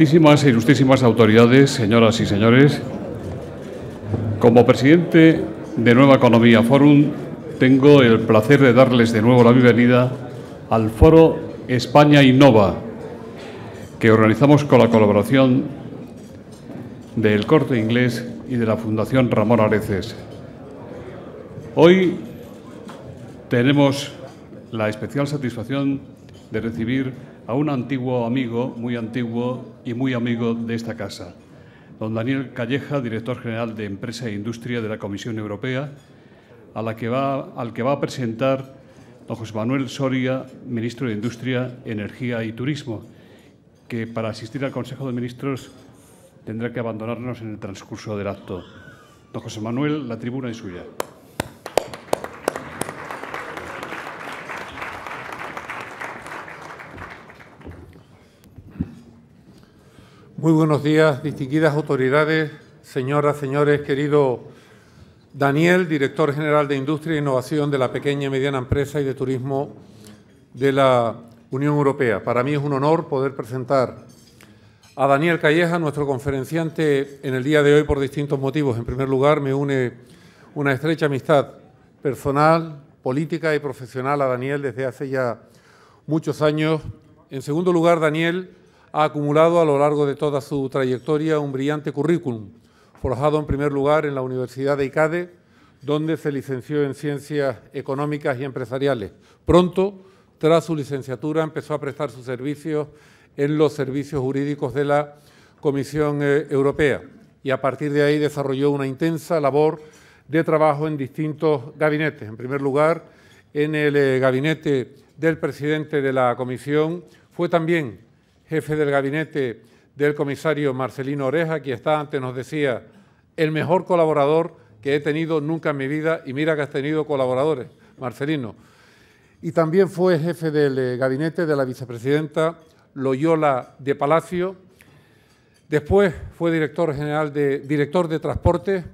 Muchísimas e ilustrísimas autoridades, señoras y señores, como presidente de Nueva Economía Forum, tengo el placer de darles de nuevo la bienvenida al foro España Innova, que organizamos con la colaboración del Corte Inglés y de la Fundación Ramón Areces. Hoy tenemos la especial satisfacción de recibir a un antiguo amigo, muy antiguo y muy amigo de esta casa, don Daniel Calleja, director general de Empresa e Industria de la Comisión Europea, que va, al que va a presentar don José Manuel Soria, ministro de Industria, Energía y Turismo, que para asistir al Consejo de Ministros tendrá que abandonarnos en el transcurso del acto. Don José Manuel, la tribuna es suya. Muy buenos días, distinguidas autoridades, señoras, señores, querido Daniel, director general de Industria e Innovación de la Pequeña y Mediana Empresa y de Turismo de la Unión Europea. Para mí es un honor poder presentar a Daniel Calleja, nuestro conferenciante en el día de hoy por distintos motivos. En primer lugar, me une una estrecha amistad personal, política y profesional a Daniel desde hace ya muchos años. En segundo lugar, Daniel ha acumulado a lo largo de toda su trayectoria un brillante currículum, forjado en primer lugar en la Universidad de ICADE, donde se licenció en Ciencias Económicas y Empresariales. Pronto, tras su licenciatura, empezó a prestar sus servicios en los servicios jurídicos de la Comisión eh, Europea y a partir de ahí desarrolló una intensa labor de trabajo en distintos gabinetes. En primer lugar, en el eh, gabinete del presidente de la Comisión fue también jefe del gabinete del comisario Marcelino Oreja, que está antes nos decía, el mejor colaborador que he tenido nunca en mi vida, y mira que has tenido colaboradores, Marcelino. Y también fue jefe del eh, gabinete de la vicepresidenta Loyola de Palacio. Después fue director general de, director de transporte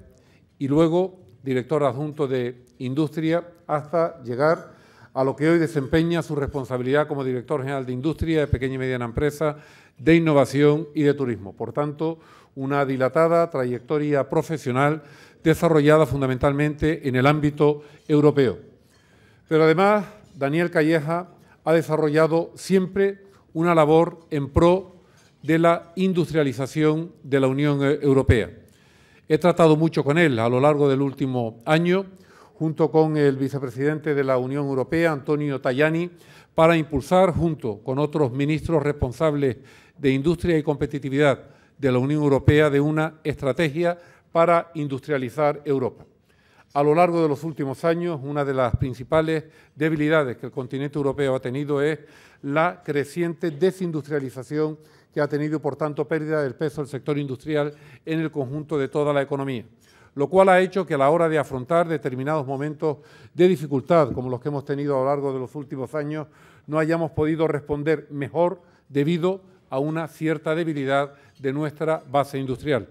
y luego director adjunto de industria hasta llegar a lo que hoy desempeña su responsabilidad como director general de Industria, de Pequeña y Mediana Empresa, de Innovación y de Turismo. Por tanto, una dilatada trayectoria profesional desarrollada fundamentalmente en el ámbito europeo. Pero además, Daniel Calleja ha desarrollado siempre una labor en pro de la industrialización de la Unión Europea. He tratado mucho con él a lo largo del último año junto con el vicepresidente de la Unión Europea, Antonio Tajani, para impulsar, junto con otros ministros responsables de Industria y Competitividad de la Unión Europea, de una estrategia para industrializar Europa. A lo largo de los últimos años, una de las principales debilidades que el continente europeo ha tenido es la creciente desindustrialización que ha tenido, por tanto, pérdida del peso del sector industrial en el conjunto de toda la economía lo cual ha hecho que a la hora de afrontar determinados momentos de dificultad, como los que hemos tenido a lo largo de los últimos años, no hayamos podido responder mejor debido a una cierta debilidad de nuestra base industrial.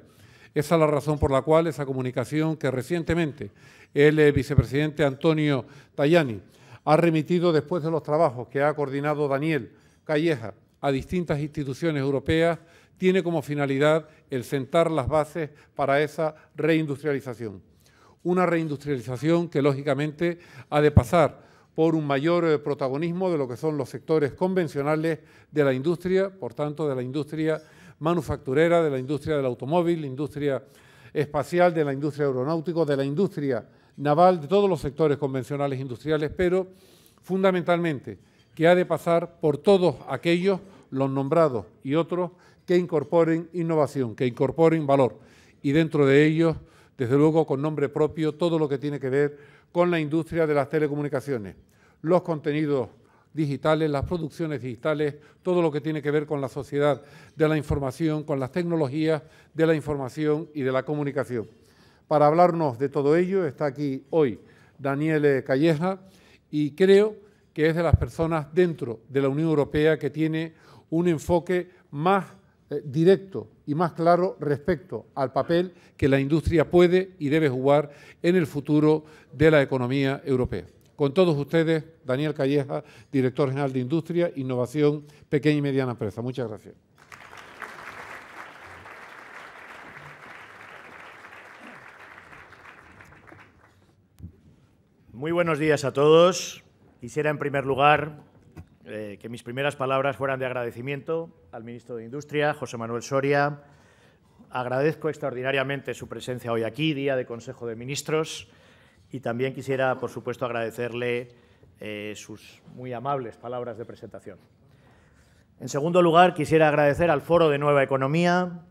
Esa es la razón por la cual esa comunicación que recientemente el eh, vicepresidente Antonio Tajani ha remitido después de los trabajos que ha coordinado Daniel Calleja a distintas instituciones europeas tiene como finalidad el sentar las bases para esa reindustrialización. Una reindustrialización que lógicamente ha de pasar por un mayor eh, protagonismo de lo que son los sectores convencionales de la industria, por tanto de la industria manufacturera, de la industria del automóvil, industria espacial, de la industria aeronáutica, de la industria naval, de todos los sectores convencionales industriales, pero fundamentalmente que ha de pasar por todos aquellos, los nombrados y otros, que incorporen innovación, que incorporen valor y dentro de ellos, desde luego, con nombre propio, todo lo que tiene que ver con la industria de las telecomunicaciones, los contenidos digitales, las producciones digitales, todo lo que tiene que ver con la sociedad de la información, con las tecnologías de la información y de la comunicación. Para hablarnos de todo ello está aquí hoy Daniel Calleja y creo que es de las personas dentro de la Unión Europea que tiene un enfoque más eh, directo y más claro respecto al papel que la industria puede y debe jugar en el futuro de la economía europea. Con todos ustedes, Daniel Calleja, director general de Industria, Innovación, Pequeña y Mediana Empresa. Muchas gracias. Muy buenos días a todos. Quisiera, en primer lugar, eh, que mis primeras palabras fueran de agradecimiento al ministro de Industria, José Manuel Soria. Agradezco extraordinariamente su presencia hoy aquí, día de Consejo de Ministros, y también quisiera, por supuesto, agradecerle eh, sus muy amables palabras de presentación. En segundo lugar, quisiera agradecer al Foro de Nueva Economía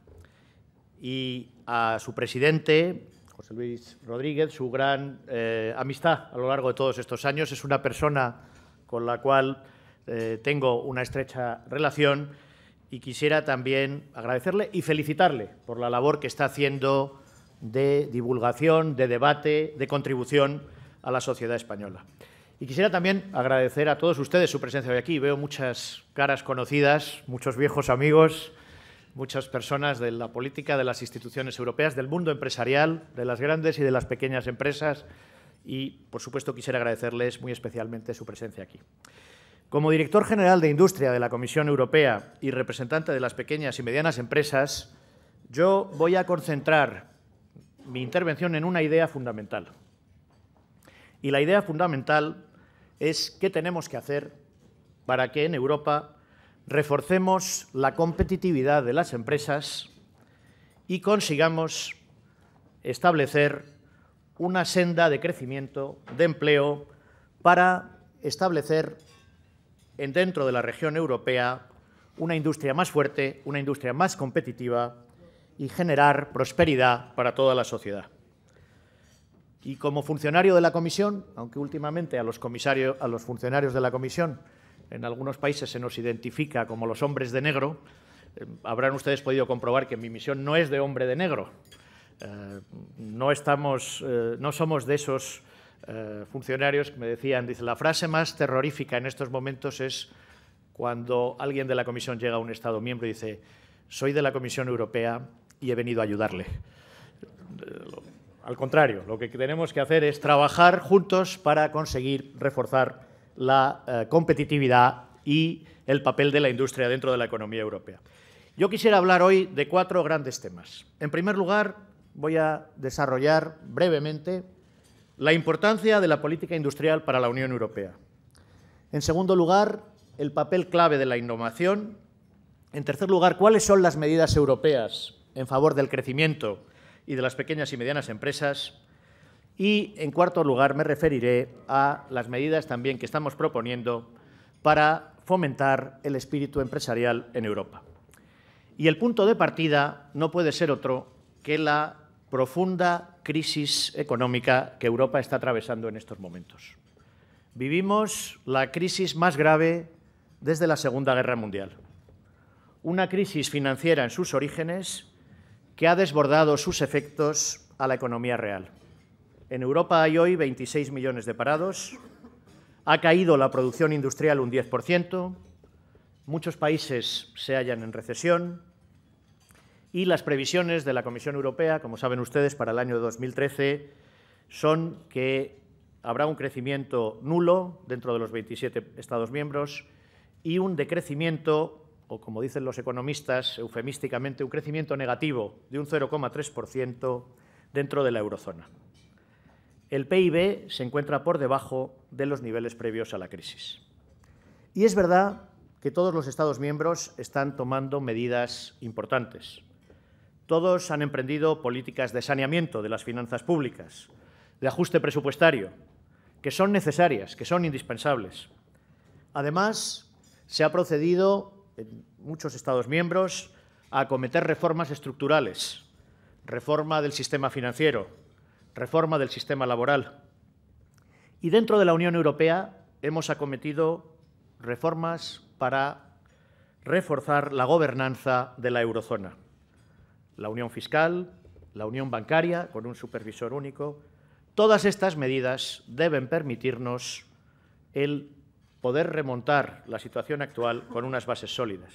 y a su presidente, José Luis Rodríguez, su gran eh, amistad a lo largo de todos estos años. Es una persona con la cual eh, tengo una estrecha relación y quisiera también agradecerle y felicitarle por la labor que está haciendo de divulgación, de debate, de contribución a la sociedad española. Y quisiera también agradecer a todos ustedes su presencia hoy aquí. Veo muchas caras conocidas, muchos viejos amigos, muchas personas de la política, de las instituciones europeas, del mundo empresarial, de las grandes y de las pequeñas empresas. Y, por supuesto, quisiera agradecerles muy especialmente su presencia aquí. Como director general de Industria de la Comisión Europea y representante de las pequeñas y medianas empresas, yo voy a concentrar mi intervención en una idea fundamental. Y la idea fundamental es qué tenemos que hacer para que en Europa reforcemos la competitividad de las empresas y consigamos establecer una senda de crecimiento, de empleo, para establecer en dentro de la región europea una industria más fuerte, una industria más competitiva y generar prosperidad para toda la sociedad. Y como funcionario de la Comisión, aunque últimamente a los, comisarios, a los funcionarios de la Comisión en algunos países se nos identifica como los hombres de negro, eh, habrán ustedes podido comprobar que mi misión no es de hombre de negro. Eh, no, estamos, eh, no somos de esos eh, funcionarios que me decían, dice, la frase más terrorífica en estos momentos es cuando alguien de la Comisión llega a un Estado miembro y dice, soy de la Comisión Europea y he venido a ayudarle. Al contrario, lo que tenemos que hacer es trabajar juntos para conseguir reforzar la eh, competitividad y el papel de la industria dentro de la economía europea. Yo quisiera hablar hoy de cuatro grandes temas. En primer lugar, voy a desarrollar brevemente la importancia de la política industrial para la Unión Europea. En segundo lugar, el papel clave de la innovación. En tercer lugar, cuáles son las medidas europeas en favor del crecimiento y de las pequeñas y medianas empresas. Y, en cuarto lugar, me referiré a las medidas también que estamos proponiendo para fomentar el espíritu empresarial en Europa. Y el punto de partida no puede ser otro que la profunda crisis económica que Europa está atravesando en estos momentos. Vivimos la crisis más grave desde la Segunda Guerra Mundial. Una crisis financiera en sus orígenes que ha desbordado sus efectos a la economía real. En Europa hay hoy 26 millones de parados, ha caído la producción industrial un 10%, muchos países se hallan en recesión, y las previsiones de la Comisión Europea, como saben ustedes, para el año 2013 son que habrá un crecimiento nulo dentro de los 27 Estados miembros y un decrecimiento, o como dicen los economistas eufemísticamente, un crecimiento negativo de un 0,3% dentro de la eurozona. El PIB se encuentra por debajo de los niveles previos a la crisis. Y es verdad que todos los Estados miembros están tomando medidas importantes. Todos han emprendido políticas de saneamiento de las finanzas públicas, de ajuste presupuestario, que son necesarias, que son indispensables. Además, se ha procedido en muchos Estados miembros a acometer reformas estructurales, reforma del sistema financiero, reforma del sistema laboral. Y dentro de la Unión Europea hemos acometido reformas para reforzar la gobernanza de la eurozona la unión fiscal, la unión bancaria con un supervisor único. Todas estas medidas deben permitirnos el poder remontar la situación actual con unas bases sólidas.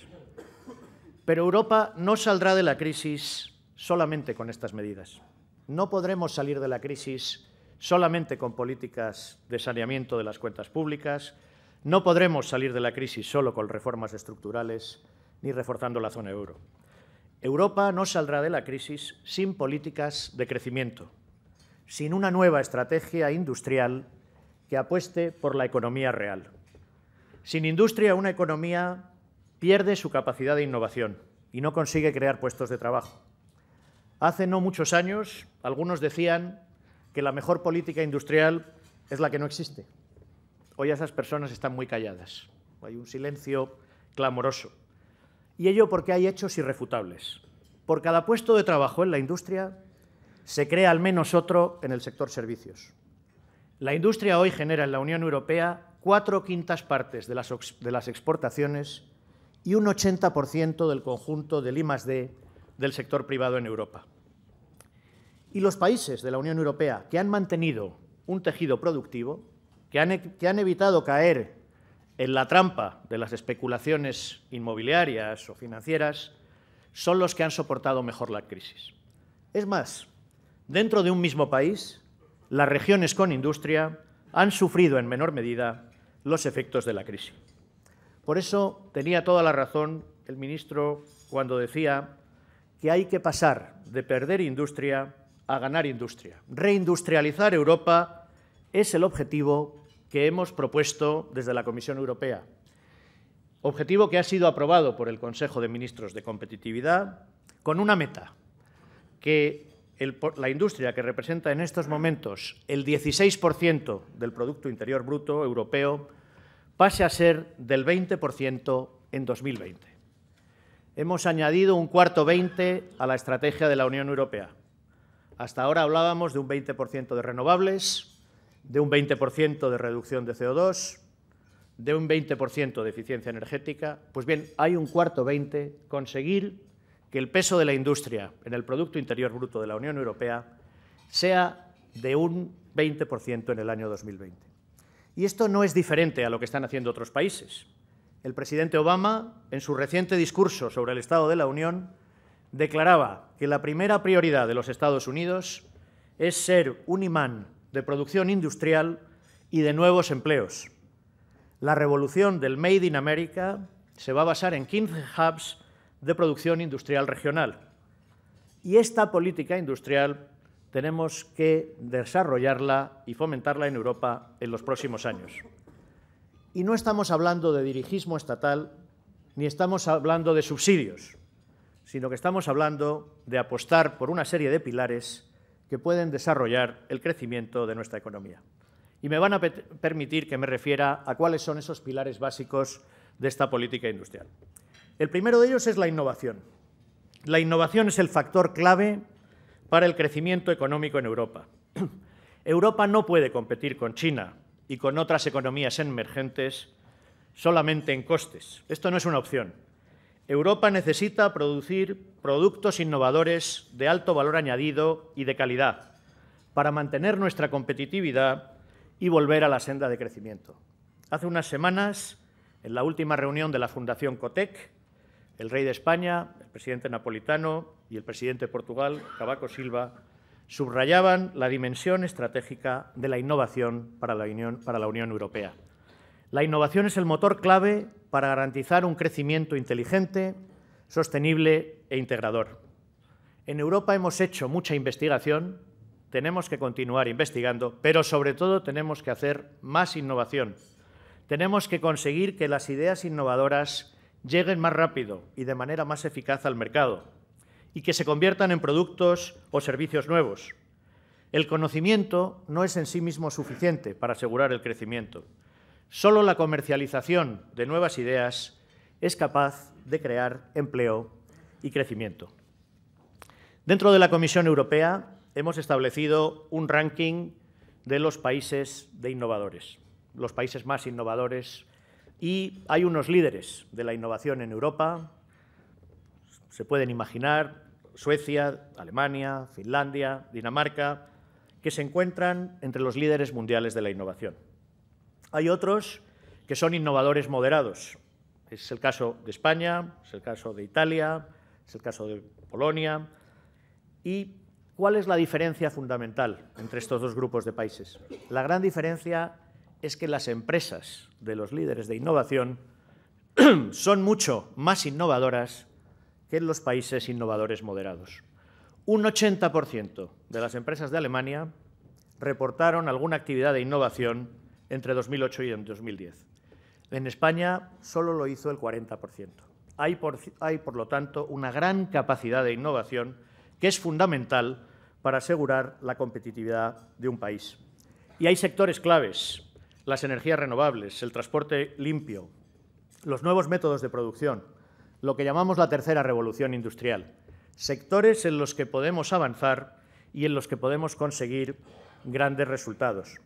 Pero Europa no saldrá de la crisis solamente con estas medidas. No podremos salir de la crisis solamente con políticas de saneamiento de las cuentas públicas, no podremos salir de la crisis solo con reformas estructurales ni reforzando la zona euro. Europa no saldrá de la crisis sin políticas de crecimiento, sin una nueva estrategia industrial que apueste por la economía real. Sin industria, una economía pierde su capacidad de innovación y no consigue crear puestos de trabajo. Hace no muchos años, algunos decían que la mejor política industrial es la que no existe. Hoy esas personas están muy calladas. Hay un silencio clamoroso. Y ello porque hay hechos irrefutables. Por cada puesto de trabajo en la industria se crea al menos otro en el sector servicios. La industria hoy genera en la Unión Europea cuatro quintas partes de las, exportaciones y un 80% del conjunto del D del sector privado en Europa. Y los países de la Unión Europea que han mantenido un tejido productivo, que han, e-, que han evitado caer en la trampa de las especulaciones inmobiliarias o financieras son los que han soportado mejor la crisis. Es más, dentro de un mismo país, las regiones con industria han sufrido en menor medida los efectos de la crisis. Por eso tenía toda la razón el ministro cuando decía que hay que pasar de perder industria a ganar industria. Reindustrializar Europa es el objetivo que hemos propuesto desde la Comisión Europea. Objetivo que ha sido aprobado por el Consejo de Ministros de Competitividad con una meta, que la industria que representa en estos momentos el 16% del Producto Interior Bruto europeo pase a ser del 20% en 2020. Hemos añadido un cuarto 20 a la estrategia de la Unión Europea. Hasta ahora hablábamos de un 20% de renovables, de un 20% de reducción de CO2, de un 20% de eficiencia energética, pues bien, hay un cuarto 20, conseguir que el peso de la industria en el Producto Interior Bruto de la Unión Europea sea de un 20% en el año 2020. Y esto no es diferente a lo que están haciendo otros países. El presidente Obama, en su reciente discurso sobre el Estado de la Unión, declaraba que la primera prioridad de los Estados Unidos es ser un imán de producción industrial y de nuevos empleos. La revolución del Made in America se va a basar en 15 hubs de producción industrial regional. Y esta política industrial tenemos que desarrollarla y fomentarla en Europa en los próximos años. Y no estamos hablando de dirigismo estatal, ni estamos hablando de subsidios, sino que estamos hablando de apostar por una serie de pilares que pueden desarrollar el crecimiento de nuestra economía. Y me van a permitir que me refiera a cuáles son esos pilares básicos de esta política industrial. El primero de ellos es la innovación. La innovación es el factor clave para el crecimiento económico en Europa. Europa no puede competir con China y con otras economías emergentes solamente en costes. Esto no es una opción. Europa necesita producir productos innovadores de alto valor añadido y de calidad para mantener nuestra competitividad y volver a la senda de crecimiento. Hace unas semanas, en la última reunión de la Fundación COTEC, el rey de España, el presidente napolitano y el presidente de Portugal, Cabaco Silva, subrayaban la dimensión estratégica de la innovación para la Unión, para la Unión Europea. La innovación es el motor clave para garantizar un crecimiento inteligente, sostenible e integrador. En Europa hemos hecho mucha investigación, tenemos que continuar investigando, pero sobre todo tenemos que hacer más innovación. Tenemos que conseguir que las ideas innovadoras lleguen más rápido y de manera más eficaz al mercado y que se conviertan en productos o servicios nuevos. El conocimiento no es en sí mismo suficiente para asegurar el crecimiento. Solo la comercialización de nuevas ideas es capaz de crear empleo y crecimiento. Dentro de la Comisión Europea hemos establecido un ranking de los países de innovadores, los países más innovadores, y hay unos líderes de la innovación en Europa, se pueden imaginar Suecia, Alemania, Finlandia, Dinamarca, que se encuentran entre los líderes mundiales de la innovación. Hay otros que son innovadores moderados. Es el caso de España, es el caso de Italia, es el caso de Polonia. ¿Y cuál es la diferencia fundamental entre estos dos grupos de países? La gran diferencia es que las empresas de los líderes de innovación son mucho más innovadoras que en los países innovadores moderados. Un 80% de las empresas de Alemania reportaron alguna actividad de innovación entre 2008 y 2010. En España solo lo hizo el 40%. Hay por, hay, por lo tanto, una gran capacidad de innovación que es fundamental para asegurar la competitividad de un país. Y hay sectores claves, las energías renovables, el transporte limpio, los nuevos métodos de producción, lo que llamamos la tercera revolución industrial, sectores en los que podemos avanzar y en los que podemos conseguir grandes resultados.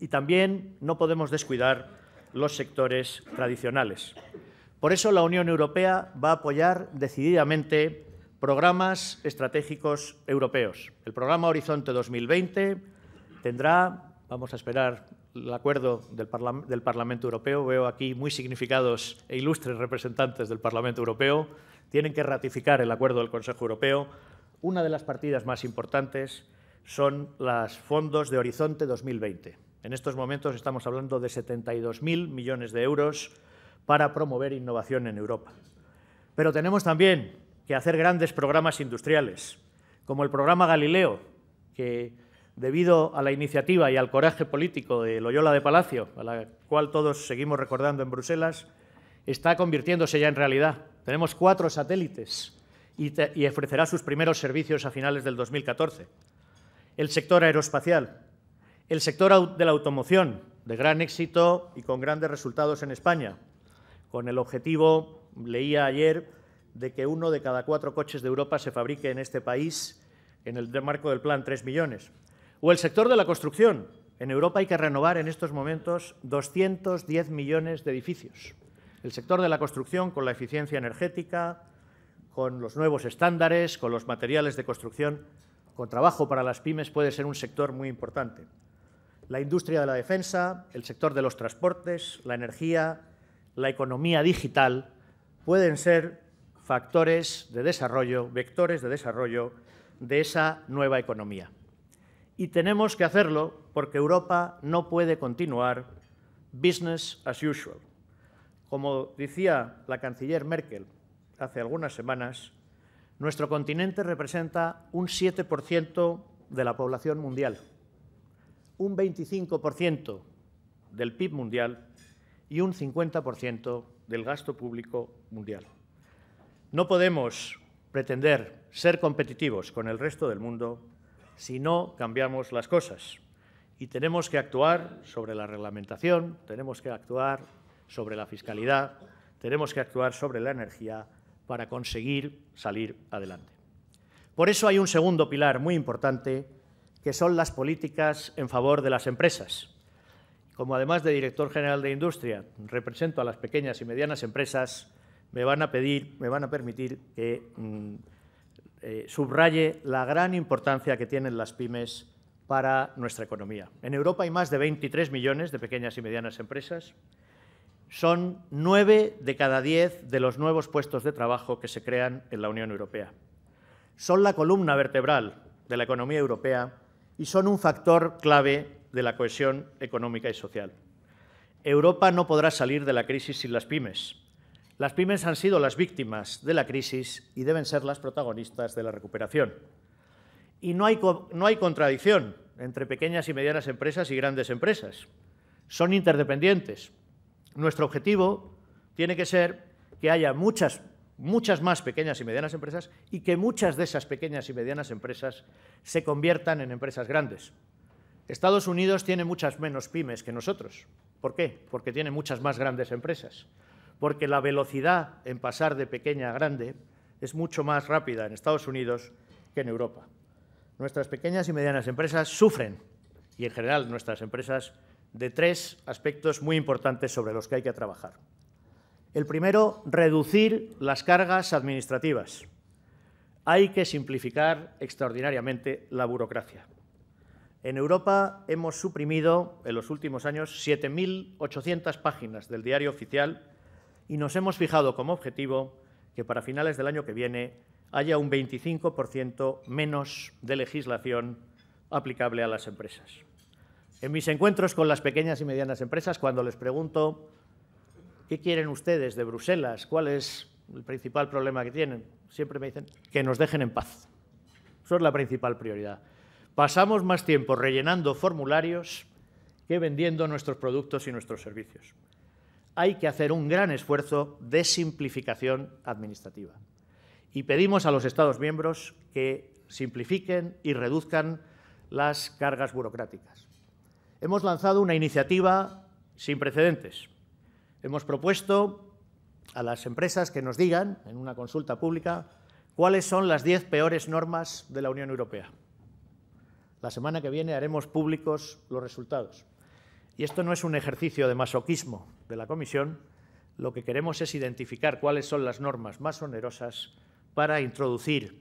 Y también no podemos descuidar los sectores tradicionales. Por eso la Unión Europea va a apoyar decididamente programas estratégicos europeos. El programa Horizonte 2020 tendrá, vamos a esperar el acuerdo del, Parlamento Europeo, veo aquí muy significados e ilustres representantes del Parlamento Europeo, tienen que ratificar el acuerdo del Consejo Europeo. Una de las partidas más importantes son los fondos de Horizonte 2020. En estos momentos estamos hablando de 72.000 millones de euros para promover innovación en Europa. Pero tenemos también que hacer grandes programas industriales, como el programa Galileo, que debido a la iniciativa y al coraje político de Loyola de Palacio, a la cual todos seguimos recordando en Bruselas, está convirtiéndose ya en realidad. Tenemos cuatro satélites y, y ofrecerá sus primeros servicios a finales del 2014. El sector aeroespacial, el sector de la automoción, de gran éxito y con grandes resultados en España, con el objetivo, leía ayer, de que uno de cada cuatro coches de Europa se fabrique en este país en el marco del plan 3 millones. O el sector de la construcción. En Europa hay que renovar en estos momentos 210 millones de edificios. El sector de la construcción con la eficiencia energética, con los nuevos estándares, con los materiales de construcción, con trabajo para las pymes puede ser un sector muy importante la industria de la defensa, el sector de los transportes, la energía, la economía digital, pueden ser factores de desarrollo, vectores de desarrollo de esa nueva economía. Y tenemos que hacerlo porque Europa no puede continuar business as usual. Como decía la canciller Merkel hace algunas semanas, nuestro continente representa un 7% de la población mundial un 25% del PIB mundial y un 50% del gasto público mundial. No podemos pretender ser competitivos con el resto del mundo si no cambiamos las cosas. Y tenemos que actuar sobre la reglamentación, tenemos que actuar sobre la fiscalidad, tenemos que actuar sobre la energía para conseguir salir adelante. Por eso hay un segundo pilar muy importante que son las políticas en favor de las empresas. Como además de director general de Industria represento a las pequeñas y medianas empresas, me van a pedir, me van a permitir que mm, eh, subraye la gran importancia que tienen las pymes para nuestra economía. En Europa hay más de 23 millones de pequeñas y medianas empresas. Son nueve de cada diez de los nuevos puestos de trabajo que se crean en la Unión Europea. Son la columna vertebral de la economía europea y son un factor clave de la cohesión económica y social. Europa no podrá salir de la crisis sin las pymes. Las pymes han sido las víctimas de la crisis y deben ser las protagonistas de la recuperación. Y no hay, no hay contradicción entre pequeñas y medianas empresas y grandes empresas. Son interdependientes. Nuestro objetivo tiene que ser que haya muchas muchas más pequeñas y medianas empresas y que muchas de esas pequeñas y medianas empresas se conviertan en empresas grandes. Estados Unidos tiene muchas menos pymes que nosotros. ¿Por qué? Porque tiene muchas más grandes empresas. Porque la velocidad en pasar de pequeña a grande es mucho más rápida en Estados Unidos que en Europa. Nuestras pequeñas y medianas empresas sufren, y en general nuestras empresas, de tres aspectos muy importantes sobre los que hay que trabajar. El primero, reducir las cargas administrativas. Hay que simplificar extraordinariamente la burocracia. En Europa hemos suprimido en los últimos años 7.800 páginas del diario oficial y nos hemos fijado como objetivo que para finales del año que viene haya un 25% menos de legislación aplicable a las empresas. En mis encuentros con las pequeñas y medianas empresas, cuando les pregunto ¿qué quieren ustedes de Bruselas? ¿Cuál es el principal problema que tienen? Siempre me dicen que nos dejen en paz. Eso es la principal prioridad. Pasamos más tiempo rellenando formularios que vendiendo nuestros productos y nuestros servicios. Hay que hacer un gran esfuerzo de simplificación administrativa. Y pedimos a los Estados miembros que simplifiquen y reduzcan las cargas burocráticas. Hemos lanzado una iniciativa sin precedentes, Hemos propuesto a las empresas que nos digan, en una consulta pública, cuáles son las diez peores normas de la Unión Europea. La semana que viene haremos públicos los resultados. Y esto no es un ejercicio de masoquismo de la Comisión, lo que queremos es identificar cuáles son las normas más onerosas para introducir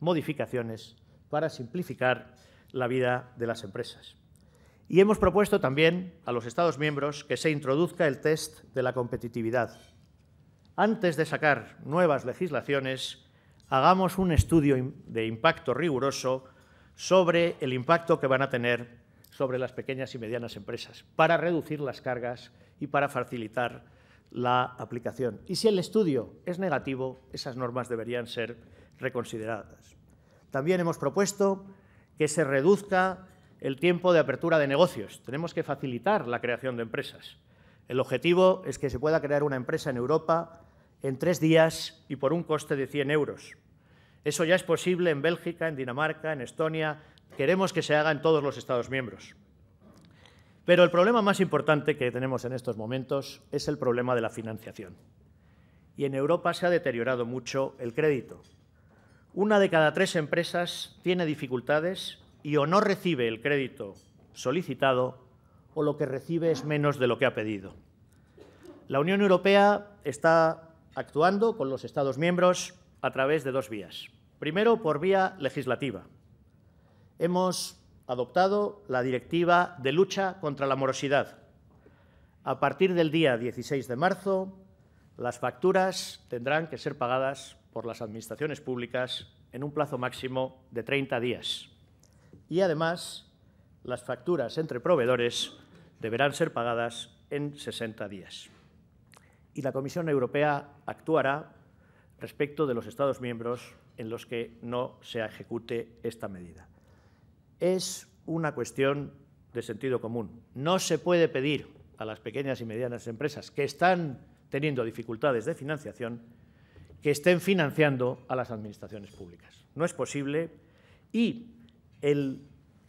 modificaciones, para simplificar la vida de las empresas. Y hemos propuesto también a los Estados miembros que se introduzca el test de la competitividad. Antes de sacar nuevas legislaciones, hagamos un estudio de impacto riguroso sobre el impacto que van a tener sobre las pequeñas y medianas empresas para reducir las cargas y para facilitar la aplicación. Y si el estudio es negativo, esas normas deberían ser reconsideradas. También hemos propuesto que se reduzca el tiempo de apertura de negocios. Tenemos que facilitar la creación de empresas. El objetivo es que se pueda crear una empresa en Europa en tres días y por un coste de 100 euros. Eso ya es posible en Bélgica, en Dinamarca, en Estonia. Queremos que se haga en todos los Estados miembros. Pero el problema más importante que tenemos en estos momentos es el problema de la financiación. Y en Europa se ha deteriorado mucho el crédito. Una de cada tres empresas tiene dificultades y o no recibe el crédito solicitado o lo que recibe es menos de lo que ha pedido. La Unión Europea está actuando con los Estados miembros a través de dos vías. Primero, por vía legislativa. Hemos adoptado la Directiva de Lucha contra la Morosidad. A partir del día 16 de marzo, las facturas tendrán que ser pagadas por las administraciones públicas en un plazo máximo de 30 días y además las facturas entre proveedores deberán ser pagadas en 60 días. Y la Comisión Europea actuará respecto de los Estados miembros en los que no se ejecute esta medida. Es una cuestión de sentido común. No se puede pedir a las pequeñas y medianas empresas que están teniendo dificultades de financiación que estén financiando a las administraciones públicas. No es posible y el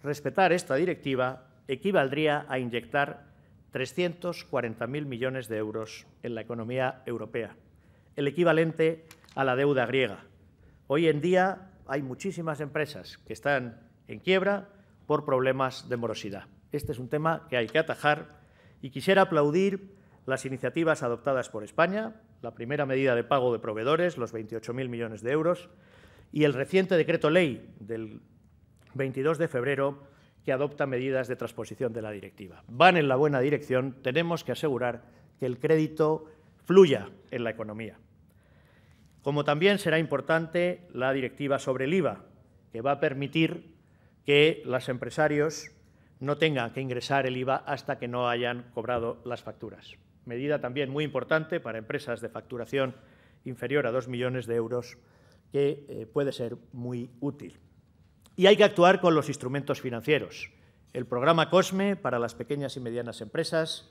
respetar esta directiva equivaldría a inyectar 340.000 millones de euros en la economía europea, el equivalente a la deuda griega. Hoy en día hay muchísimas empresas que están en quiebra por problemas de morosidad. Este es un tema que hay que atajar y quisiera aplaudir las iniciativas adoptadas por España, la primera medida de pago de proveedores, los 28.000 millones de euros, y el reciente decreto ley del 22 de febrero que adopta medidas de transposición de la directiva. Van en la buena dirección, tenemos que asegurar que el crédito fluya en la economía. Como también será importante la directiva sobre el IVA, que va a permitir que los empresarios no tengan que ingresar el IVA hasta que no hayan cobrado las facturas. Medida también muy importante para empresas de facturación inferior a dos millones de euros que eh, puede ser muy útil. Y hay que actuar con los instrumentos financieros. El programa COSME para las pequeñas y medianas empresas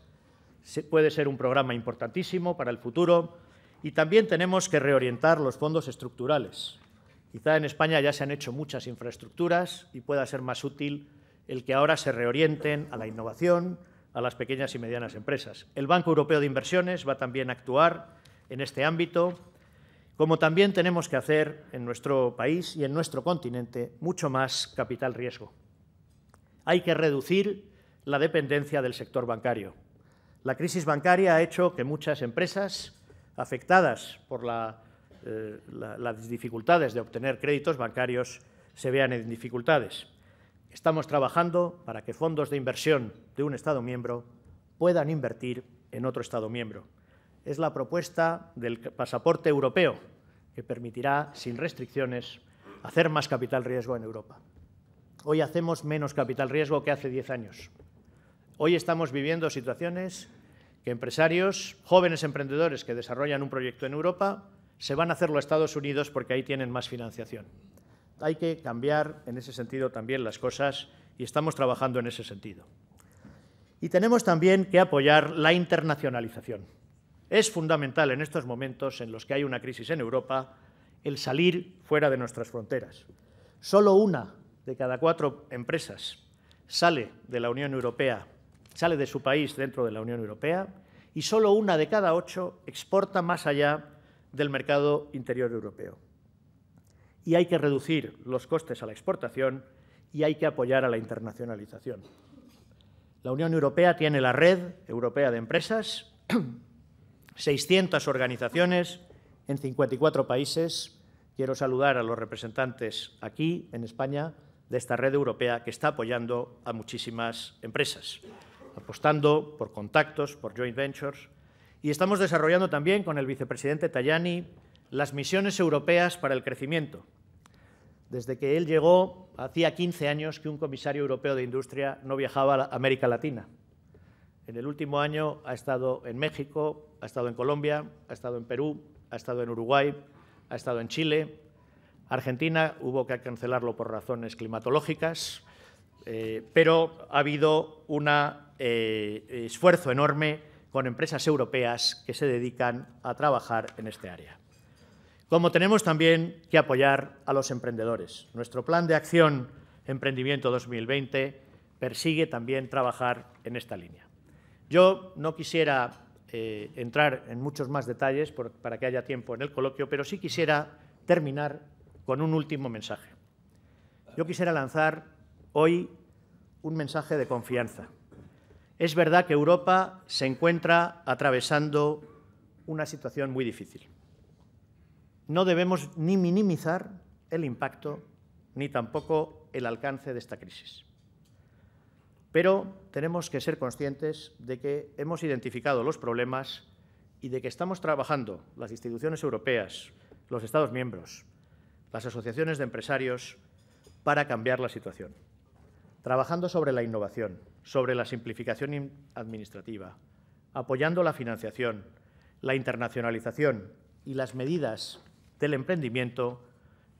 puede ser un programa importantísimo para el futuro y también tenemos que reorientar los fondos estructurales. Quizá en España ya se han hecho muchas infraestructuras y pueda ser más útil el que ahora se reorienten a la innovación, a las pequeñas y medianas empresas. El Banco Europeo de Inversiones va también a actuar en este ámbito como también tenemos que hacer en nuestro país y en nuestro continente mucho más capital riesgo. Hay que reducir la dependencia del sector bancario. La crisis bancaria ha hecho que muchas empresas afectadas por eh, las dificultades de obtener créditos bancarios se vean en dificultades. Estamos trabajando para que fondos de inversión de un Estado miembro puedan invertir en otro Estado miembro es la propuesta del pasaporte europeo, que permitirá, sin restricciones, hacer más capital riesgo en Europa. Hoy hacemos menos capital riesgo que hace diez años. Hoy estamos viviendo situaciones que empresarios, jóvenes emprendedores que desarrollan un proyecto en Europa, se van a hacerlo a Estados Unidos porque ahí tienen más financiación. Hay que cambiar en ese sentido también las cosas y estamos trabajando en ese sentido. Y tenemos también que apoyar la internacionalización. Es fundamental en estos momentos en los que hay una crisis en Europa el salir fuera de nuestras fronteras. Solo una de cada cuatro empresas sale de la Unión Europea, sale de su país dentro de la Unión Europea y solo una de cada ocho exporta más allá del mercado interior europeo. Y hay que reducir los costes a la exportación y hay que apoyar a la internacionalización. La Unión Europea tiene la red europea de empresas 600 organizaciones en 54 países. Quiero saludar a los representantes aquí, en España, de esta red europea que está apoyando a muchísimas empresas, apostando por contactos, por joint ventures. Y estamos desarrollando también con el vicepresidente Tajani las misiones europeas para el crecimiento. Desde que él llegó, hacía 15 años que un comisario europeo de industria no viajaba a América Latina. En el último año ha estado en México, ha estado en Colombia, ha estado en Perú, ha estado en Uruguay, ha estado en Chile. Argentina hubo que cancelarlo por razones climatológicas, eh, pero ha habido un eh, esfuerzo enorme con empresas europeas que se dedican a trabajar en este área. Como tenemos también que apoyar a los emprendedores. Nuestro plan de acción Emprendimiento 2020 persigue también trabajar en esta línea. Yo no quisiera eh, entrar en muchos más detalles para que haya tiempo en el coloquio, pero sí quisiera terminar con un último mensaje. Yo quisiera lanzar hoy un mensaje de confianza. Es verdad que Europa se encuentra atravesando una situación muy difícil. No debemos ni minimizar el impacto ni tampoco el alcance de esta crisis. Pero tenemos que ser conscientes de que hemos identificado los problemas y de que estamos trabajando las instituciones europeas, los Estados miembros, las asociaciones de empresarios, para cambiar la situación. Trabajando sobre la innovación, sobre la simplificación administrativa, apoyando la financiación, la internacionalización y las medidas del emprendimiento,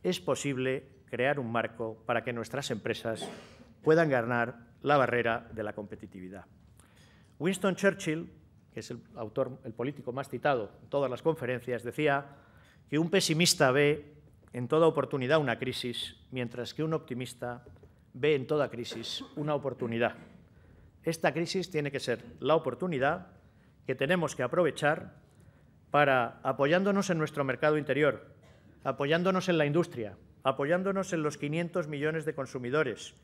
es posible crear un marco para que nuestras empresas puedan ganar la barrera de la competitividad. Winston Churchill, que es el autor, el político más citado en todas las conferencias, decía que un pesimista ve en toda oportunidad una crisis, mientras que un optimista ve en toda crisis una oportunidad. Esta crisis tiene que ser la oportunidad que tenemos que aprovechar para, apoyándonos en nuestro mercado interior, apoyándonos en la industria, apoyándonos en los 500 millones de consumidores,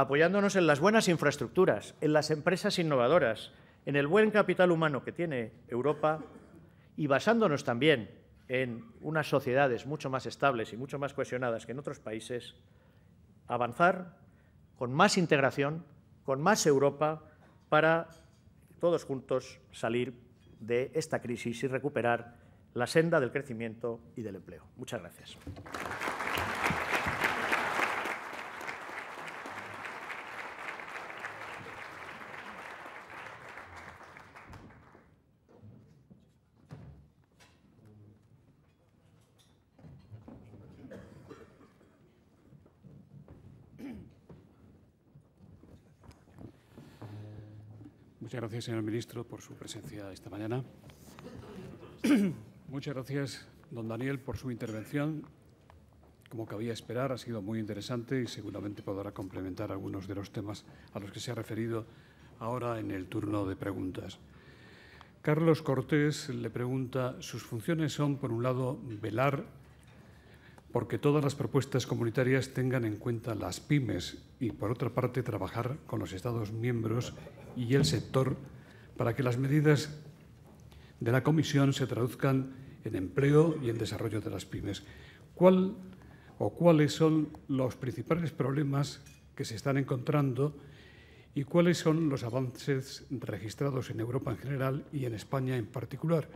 apoyándonos en las buenas infraestructuras, en las empresas innovadoras, en el buen capital humano que tiene Europa y basándonos también en unas sociedades mucho más estables y mucho más cohesionadas que en otros países, avanzar con más integración, con más Europa, para todos juntos salir de esta crisis y recuperar la senda del crecimiento y del empleo. Muchas gracias. Muchas gracias, señor ministro, por su presencia esta mañana. Muchas gracias, don Daniel, por su intervención. Como cabía esperar, ha sido muy interesante y seguramente podrá complementar algunos de los temas a los que se ha referido ahora en el turno de preguntas. Carlos Cortés le pregunta, sus funciones son, por un lado, velar porque todas las propuestas comunitarias tengan en cuenta las pymes y, por otra parte, trabajar con los Estados miembros y el sector para que las medidas de la Comisión se traduzcan en empleo y en desarrollo de las pymes. ¿Cuál o cuáles son los principales problemas que se están encontrando y cuáles son los avances registrados en Europa en general y en España en particular?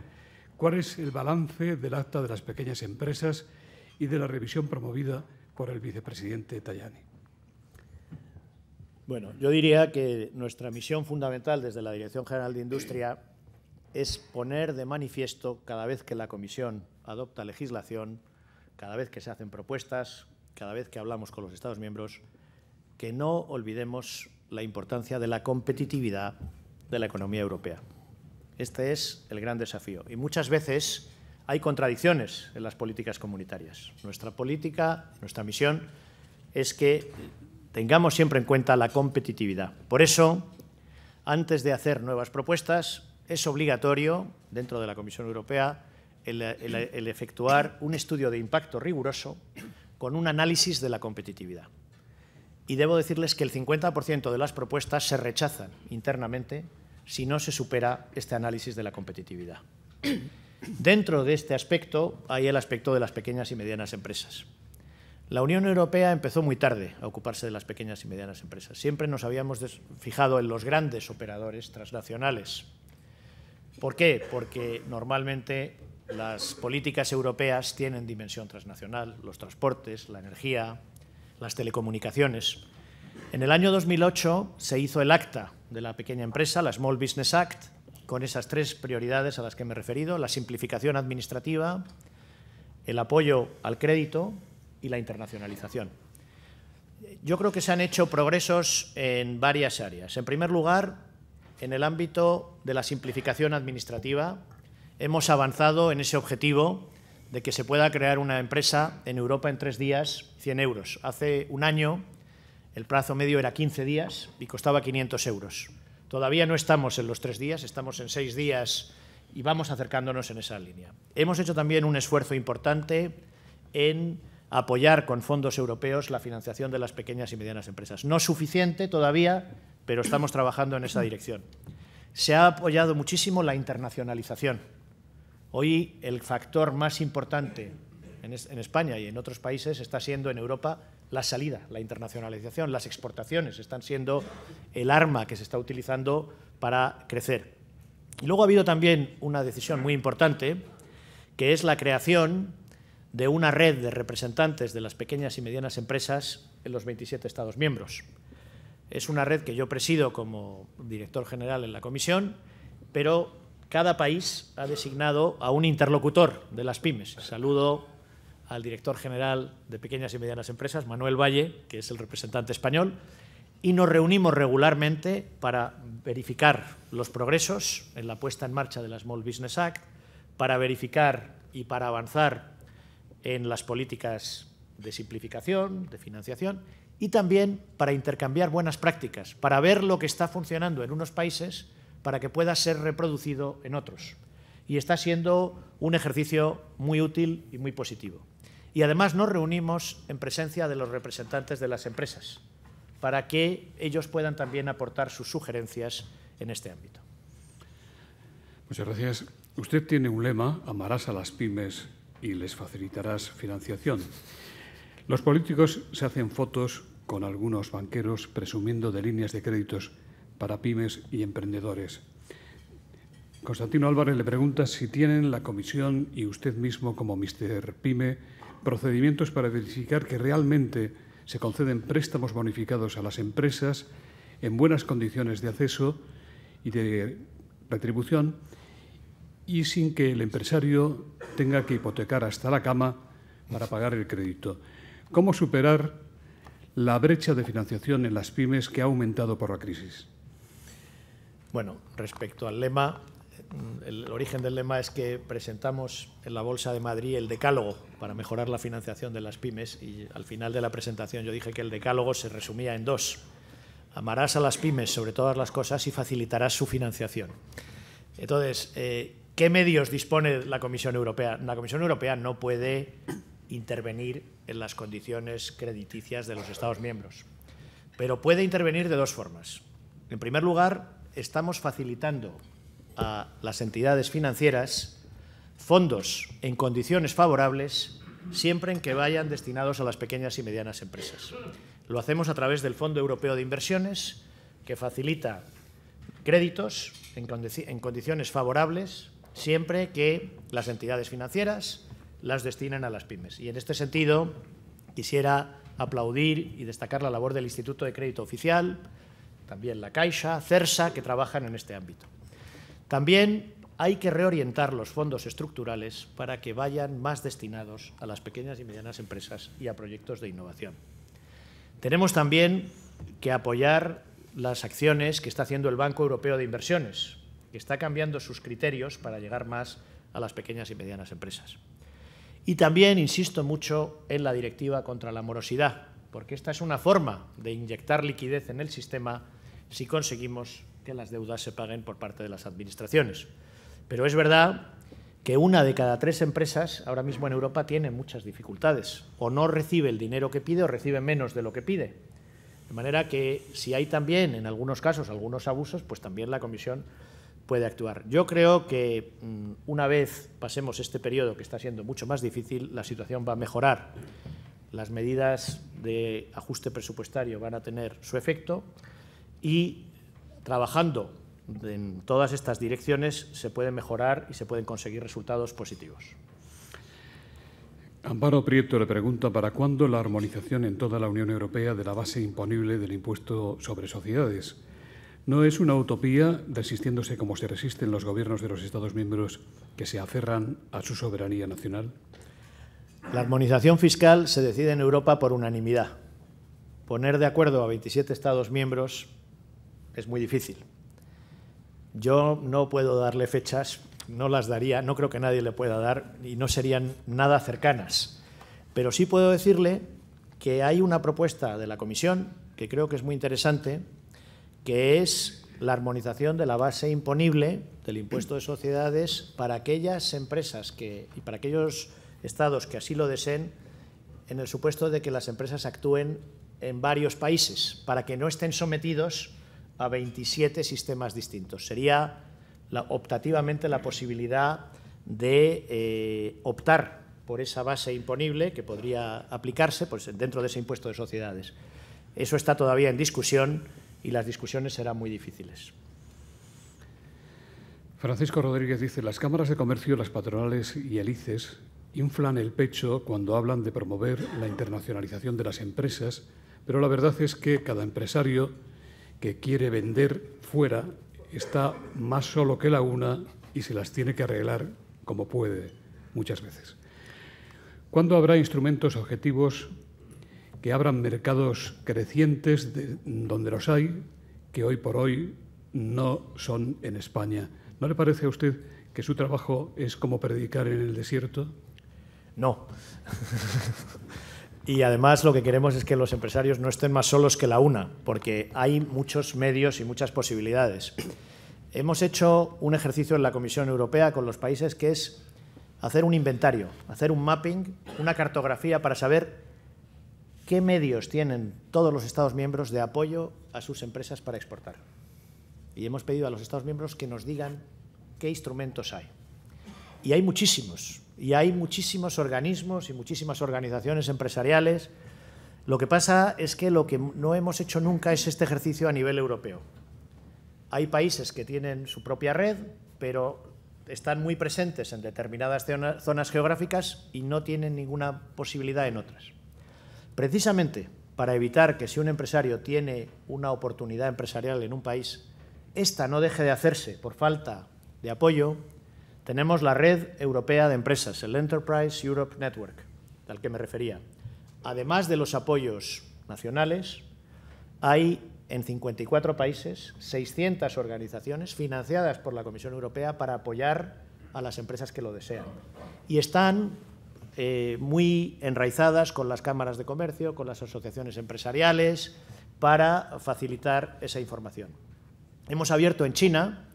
¿Cuál es el balance del acta de las pequeñas empresas? y de la revisión promovida por el vicepresidente Tajani. Bueno, yo diría que nuestra misión fundamental desde la Dirección General de Industria es poner de manifiesto cada vez que la Comisión adopta legislación, cada vez que se hacen propuestas, cada vez que hablamos con los Estados miembros, que no olvidemos la importancia de la competitividad de la economía europea. Este es el gran desafío. Y muchas veces hay contradicciones en las políticas comunitarias. Nuestra política, nuestra misión es que tengamos siempre en cuenta la competitividad. Por eso, antes de hacer nuevas propuestas, es obligatorio, dentro de la Comisión Europea, el, efectuar un estudio de impacto riguroso con un análisis de la competitividad. Y debo decirles que el 50% de las propuestas se rechazan internamente si no se supera este análisis de la competitividad. Dentro de este aspecto hay el aspecto de las pequeñas y medianas empresas. La Unión Europea empezó muy tarde a ocuparse de las pequeñas y medianas empresas. Siempre nos habíamos fijado en los grandes operadores transnacionales. ¿Por qué? Porque normalmente las políticas europeas tienen dimensión transnacional, los transportes, la energía, las telecomunicaciones. En el año 2008 se hizo el acta de la pequeña empresa, la Small Business Act, con esas tres prioridades a las que me he referido, la simplificación administrativa, el apoyo al crédito y la internacionalización. Yo creo que se han hecho progresos en varias áreas. En primer lugar, en el ámbito de la simplificación administrativa, hemos avanzado en ese objetivo de que se pueda crear una empresa en Europa en tres días, 100 euros. Hace un año el plazo medio era 15 días y costaba 500 euros. Todavía no estamos en los tres días, estamos en seis días y vamos acercándonos en esa línea. Hemos hecho también un esfuerzo importante en apoyar con fondos europeos la financiación de las pequeñas y medianas empresas. No suficiente todavía, pero estamos trabajando en esa dirección. Se ha apoyado muchísimo la internacionalización. Hoy el factor más importante en, España y en otros países está siendo en Europa la salida, la internacionalización, las exportaciones están siendo el arma que se está utilizando para crecer. Y luego ha habido también una decisión muy importante, que es la creación de una red de representantes de las pequeñas y medianas empresas en los 27 Estados miembros. Es una red que yo presido como director general en la comisión, pero cada país ha designado a un interlocutor de las pymes. Saludo al director general de Pequeñas y Medianas Empresas, Manuel Valle, que es el representante español, y nos reunimos regularmente para verificar los progresos en la puesta en marcha de la Small Business Act, para verificar y para avanzar en las políticas de simplificación, de financiación y también para intercambiar buenas prácticas, para ver lo que está funcionando en unos países para que pueda ser reproducido en otros. Y está siendo un ejercicio muy útil y muy positivo. Y además nos reunimos en presencia de los representantes de las empresas para que ellos puedan también aportar sus sugerencias en este ámbito. Muchas gracias. Usted tiene un lema, amarás a las pymes y les facilitarás financiación. Los políticos se hacen fotos con algunos banqueros presumiendo de líneas de créditos para pymes y emprendedores. Constantino Álvarez le pregunta si tienen la comisión y usted mismo como mister Pyme procedimientos para verificar que realmente se conceden préstamos bonificados a las empresas en buenas condiciones de acceso y de retribución y sin que el empresario tenga que hipotecar hasta la cama para pagar el crédito. ¿Cómo superar la brecha de financiación en las pymes que ha aumentado por la crisis? Bueno, respecto al lema, el, origen del lema es que presentamos en la Bolsa de Madrid el decálogo para mejorar la financiación de las pymes y al final de la presentación yo dije que el decálogo se resumía en dos. Amarás a las pymes sobre todas las cosas y facilitarás su financiación. Entonces, eh, ¿qué medios dispone la Comisión Europea? La Comisión Europea no puede intervenir en las condiciones crediticias de los Estados miembros, pero puede intervenir de dos formas. En primer lugar, estamos facilitando a las entidades financieras fondos en condiciones favorables siempre en que vayan destinados a las pequeñas y medianas empresas. Lo hacemos a través del Fondo Europeo de Inversiones, que facilita créditos en, condiciones favorables siempre que las entidades financieras las destinen a las pymes. Y en este sentido, quisiera aplaudir y destacar la labor del Instituto de Crédito Oficial, también la Caixa, CERSA, que trabajan en este ámbito. También hay que reorientar los fondos estructurales para que vayan más destinados a las pequeñas y medianas empresas y a proyectos de innovación. Tenemos también que apoyar las acciones que está haciendo el Banco Europeo de Inversiones, que está cambiando sus criterios para llegar más a las pequeñas y medianas empresas. Y también insisto mucho en la directiva contra la morosidad, porque esta es una forma de inyectar liquidez en el sistema si conseguimos que las deudas se paguen por parte de las administraciones. Pero es verdad que una de cada tres empresas ahora mismo en Europa tiene muchas dificultades. O no recibe el dinero que pide o recibe menos de lo que pide. De manera que si hay también, en algunos casos, algunos abusos, pues también la Comisión puede actuar. Yo creo que mm, una vez pasemos este periodo, que está siendo mucho más difícil, la situación va a mejorar. Las medidas de ajuste presupuestario van a tener su efecto y Trabajando en todas estas direcciones se puede mejorar y se pueden conseguir resultados positivos. Amparo Prieto le pregunta para cuándo la armonización en toda la Unión Europea de la base imponible del impuesto sobre sociedades. No es una utopía, resistiéndose como se resisten los gobiernos de los Estados miembros que se aferran a su soberanía nacional. La armonización fiscal se decide en Europa por unanimidad. Poner de acuerdo a 27 Estados miembros es muy difícil. Yo no puedo darle fechas, no las daría, no creo que nadie le pueda dar y no serían nada cercanas. Pero sí puedo decirle que hay una propuesta de la Comisión que creo que es muy interesante, que es la armonización de la base imponible del impuesto de sociedades para aquellas empresas que, y para aquellos estados que así lo deseen en el supuesto de que las empresas actúen en varios países, para que no estén sometidos a 27 sistemas distintos. Sería optativamente la posibilidad de eh, optar por esa base imponible que podría aplicarse pues, dentro de ese impuesto de sociedades. Eso está todavía en discusión y las discusiones serán muy difíciles. Francisco Rodríguez dice, las cámaras de comercio, las patronales y el ICES inflan el pecho cuando hablan de promover la internacionalización de las empresas, pero la verdad es que cada empresario que quiere vender fuera está más solo que la una y se las tiene que arreglar como puede muchas veces. ¿Cuándo habrá instrumentos objetivos que abran mercados crecientes de, donde los hay, que hoy por hoy no son en España? ¿No le parece a usted que su trabajo es como predicar en el desierto? No. Y además lo que queremos es que los empresarios no estén más solos que la una, porque hay muchos medios y muchas posibilidades. Hemos hecho un ejercicio en la Comisión Europea con los países que es hacer un inventario, hacer un mapping, una cartografía para saber qué medios tienen todos los Estados miembros de apoyo a sus empresas para exportar. Y hemos pedido a los Estados miembros que nos digan qué instrumentos hay. Y hay muchísimos, y hay muchísimos organismos y muchísimas organizaciones empresariales. Lo que pasa es que lo que no hemos hecho nunca es este ejercicio a nivel europeo. Hay países que tienen su propia red, pero están muy presentes en determinadas zonas geográficas y no tienen ninguna posibilidad en otras. Precisamente para evitar que si un empresario tiene una oportunidad empresarial en un país, esta no deje de hacerse por falta de apoyo, tenemos la red europea de empresas, el Enterprise Europe Network, al que me refería. Además de los apoyos nacionales, hay en 54 países 600 organizaciones financiadas por la Comisión Europea para apoyar a las empresas que lo desean. Y están eh, muy enraizadas con las cámaras de comercio, con las asociaciones empresariales, para facilitar esa información. Hemos abierto en China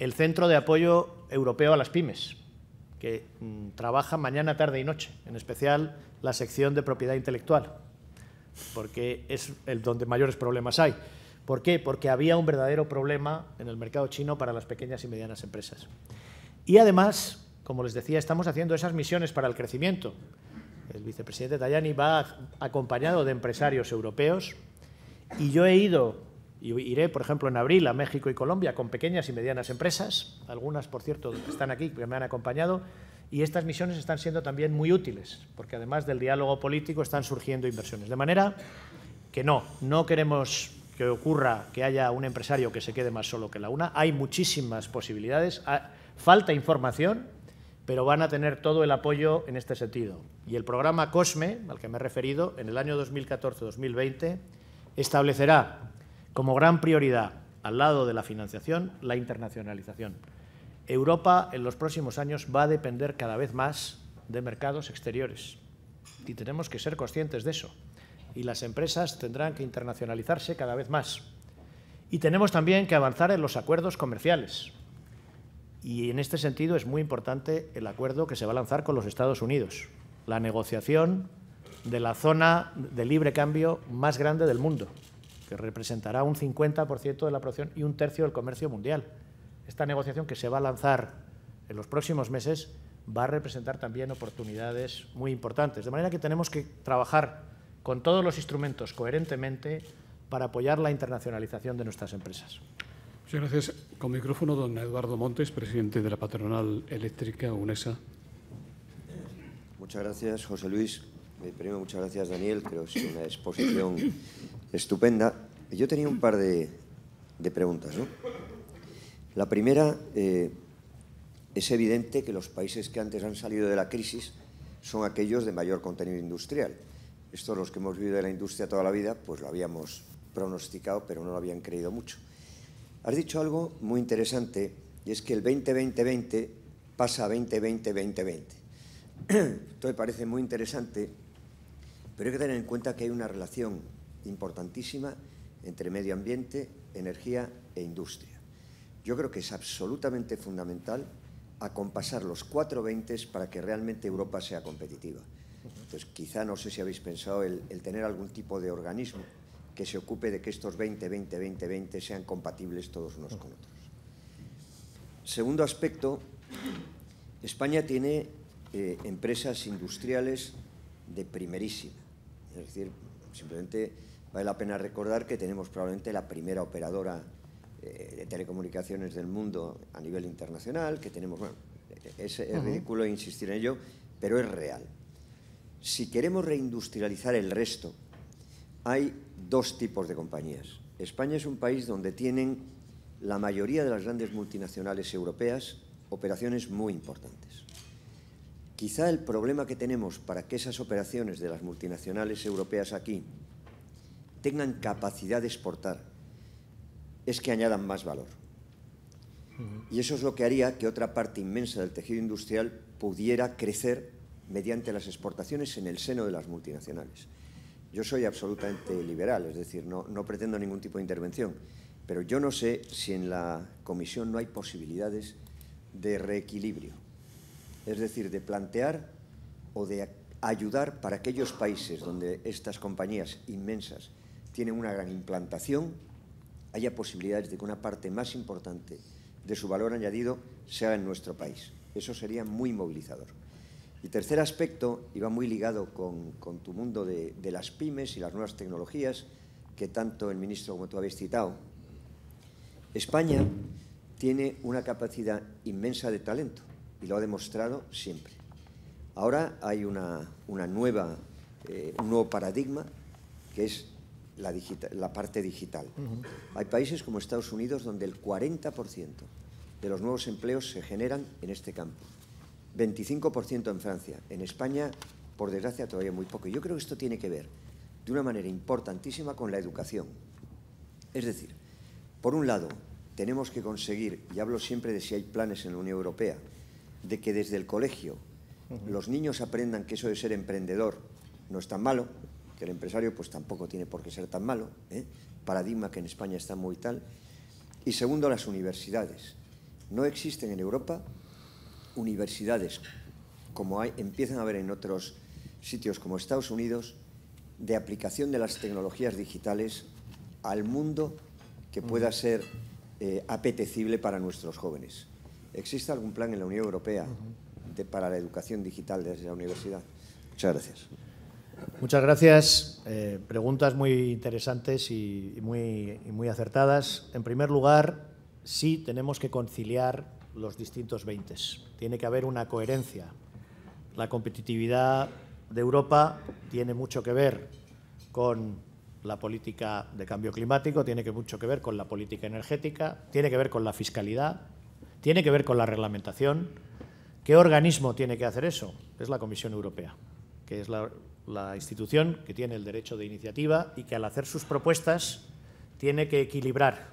el Centro de Apoyo europeo a las pymes, que mm, trabaja mañana, tarde y noche, en especial la sección de propiedad intelectual, porque es el donde mayores problemas hay. ¿Por qué? Porque había un verdadero problema en el mercado chino para las pequeñas y medianas empresas. Y además, como les decía, estamos haciendo esas misiones para el crecimiento. El vicepresidente Tajani va acompañado de empresarios europeos y yo he ido iré, por ejemplo, en abril a México y Colombia con pequeñas y medianas empresas, algunas, por cierto, están aquí, que me han acompañado, y estas misiones están siendo también muy útiles, porque además del diálogo político están surgiendo inversiones. De manera que no, no queremos que ocurra que haya un empresario que se quede más solo que la una. Hay muchísimas posibilidades, falta información, pero van a tener todo el apoyo en este sentido. Y el programa COSME, al que me he referido, en el año 2014-2020, establecerá como gran prioridad, al lado de la financiación, la internacionalización. Europa en los próximos años va a depender cada vez más de mercados exteriores y tenemos que ser conscientes de eso. Y las empresas tendrán que internacionalizarse cada vez más. Y tenemos también que avanzar en los acuerdos comerciales. Y en este sentido es muy importante el acuerdo que se va a lanzar con los Estados Unidos, la negociación de la zona de libre cambio más grande del mundo, que representará un 50% de la producción y un tercio del comercio mundial. Esta negociación que se va a lanzar en los próximos meses va a representar también oportunidades muy importantes. De manera que tenemos que trabajar con todos los instrumentos coherentemente para apoyar la internacionalización de nuestras empresas. Muchas gracias. Con micrófono, don Eduardo Montes, presidente de la patronal eléctrica UNESA. Muchas gracias, José Luis. Primero muchas gracias, Daniel. Creo que es una exposición estupenda. Yo tenía un par de, preguntas. La primera, eh, es evidente que los países que antes han salido de la crisis son aquellos de mayor contenido industrial. Estos, los que hemos vivido de la industria toda la vida, pues lo habíamos pronosticado, pero no lo habían creído mucho. Has dicho algo muy interesante, y es que el 2020-2020 pasa a 2020-2020. Esto me parece muy interesante, pero hay que tener en cuenta que hay una relación importantísima entre medio ambiente, energía e industria. Yo creo que es absolutamente fundamental acompasar los cuatro veintes para que realmente Europa sea competitiva. Entonces, quizá no sé si habéis pensado el, tener algún tipo de organismo que se ocupe de que estos 20, 20, 20, 20 sean compatibles todos unos con otros. Segundo aspecto, España tiene eh, empresas industriales de primerísima. Es decir, simplemente Vale la pena recordar que tenemos probablemente la primera operadora eh, de telecomunicaciones del mundo a nivel internacional, que tenemos, bueno, es, ridículo insistir en ello, pero es real. Si queremos reindustrializar el resto, hay dos tipos de compañías. España es un país donde tienen la mayoría de las grandes multinacionales europeas operaciones muy importantes. Quizá el problema que tenemos para que esas operaciones de las multinacionales europeas aquí tengan capacidad de exportar, es que añadan más valor. Y eso es lo que haría que otra parte inmensa del tejido industrial pudiera crecer mediante las exportaciones en el seno de las multinacionales. Yo soy absolutamente liberal, es decir, no, no pretendo ningún tipo de intervención, pero yo no sé si en la comisión no hay posibilidades de reequilibrio, es decir, de plantear o de ayudar para aquellos países donde estas compañías inmensas tienen una gran implantación, haya posibilidades de que una parte más importante de su valor añadido sea en nuestro país. Eso sería muy movilizador. Y tercer aspecto, y va muy ligado con, tu mundo de, las pymes y las nuevas tecnologías, que tanto el ministro como tú habéis citado, España tiene una capacidad inmensa de talento y lo ha demostrado siempre. Ahora hay una, nueva, eh, un nuevo paradigma que es la, parte digital. Hay países como Estados Unidos donde el 40% de los nuevos empleos se generan en este campo. 25% en Francia. En España, por desgracia, todavía muy poco. Yo creo que esto tiene que ver, de una manera importantísima, con la educación. Es decir, por un lado, tenemos que conseguir, y hablo siempre de si hay planes en la Unión Europea, de que desde el colegio los niños aprendan que eso de ser emprendedor no es tan malo, que el empresario pues tampoco tiene por qué ser tan malo, ¿eh? paradigma que en España está muy tal. Y segundo, las universidades. No existen en Europa universidades como hay, empiezan a haber en otros sitios como Estados Unidos de aplicación de las tecnologías digitales al mundo que pueda ser eh, apetecible para nuestros jóvenes. ¿Existe algún plan en la Unión Europea para la educación digital desde la universidad? Muchas gracias. Muchas gracias. Eh, preguntas muy interesantes y, muy, muy acertadas. En primer lugar, sí tenemos que conciliar los distintos veintes. Tiene que haber una coherencia. La competitividad de Europa tiene mucho que ver con la política de cambio climático, tiene que mucho que ver con la política energética, tiene que ver con la fiscalidad, tiene que ver con la reglamentación. ¿Qué organismo tiene que hacer eso? Es la Comisión Europea, que es la la institución que tiene el derecho de iniciativa y que al hacer sus propuestas tiene que equilibrar.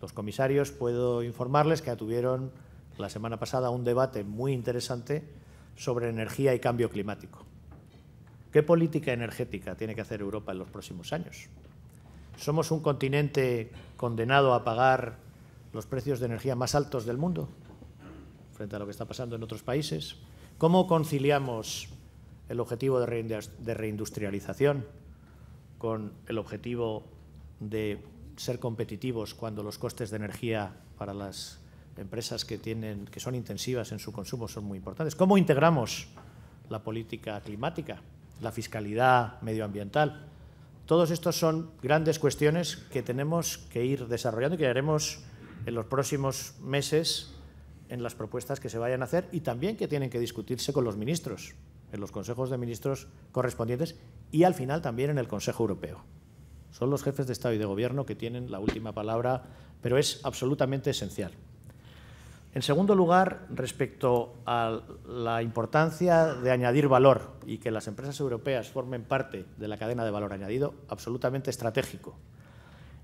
Los comisarios, puedo informarles que tuvieron la semana pasada un debate muy interesante sobre energía y cambio climático. ¿Qué política energética tiene que hacer Europa en los próximos años? ¿Somos un continente condenado a pagar los precios de energía más altos del mundo frente a lo que está pasando en otros países? ¿Cómo conciliamos el objetivo de reindustrialización, con el objetivo de ser competitivos cuando los costes de energía para las empresas que, son intensivas en su consumo son muy importantes. ¿Cómo integramos la política climática, la fiscalidad medioambiental? Todos estos son grandes cuestiones que tenemos que ir desarrollando y que haremos en los próximos meses en las propuestas que se vayan a hacer y también que tienen que discutirse con los ministros en los consejos de ministros correspondientes y al final también en el Consejo Europeo. Son los jefes de Estado y de Gobierno que tienen la última palabra, pero es absolutamente esencial. En segundo lugar, respecto a la importancia de añadir valor y que las empresas europeas formen parte de la cadena de valor añadido, absolutamente estratégico.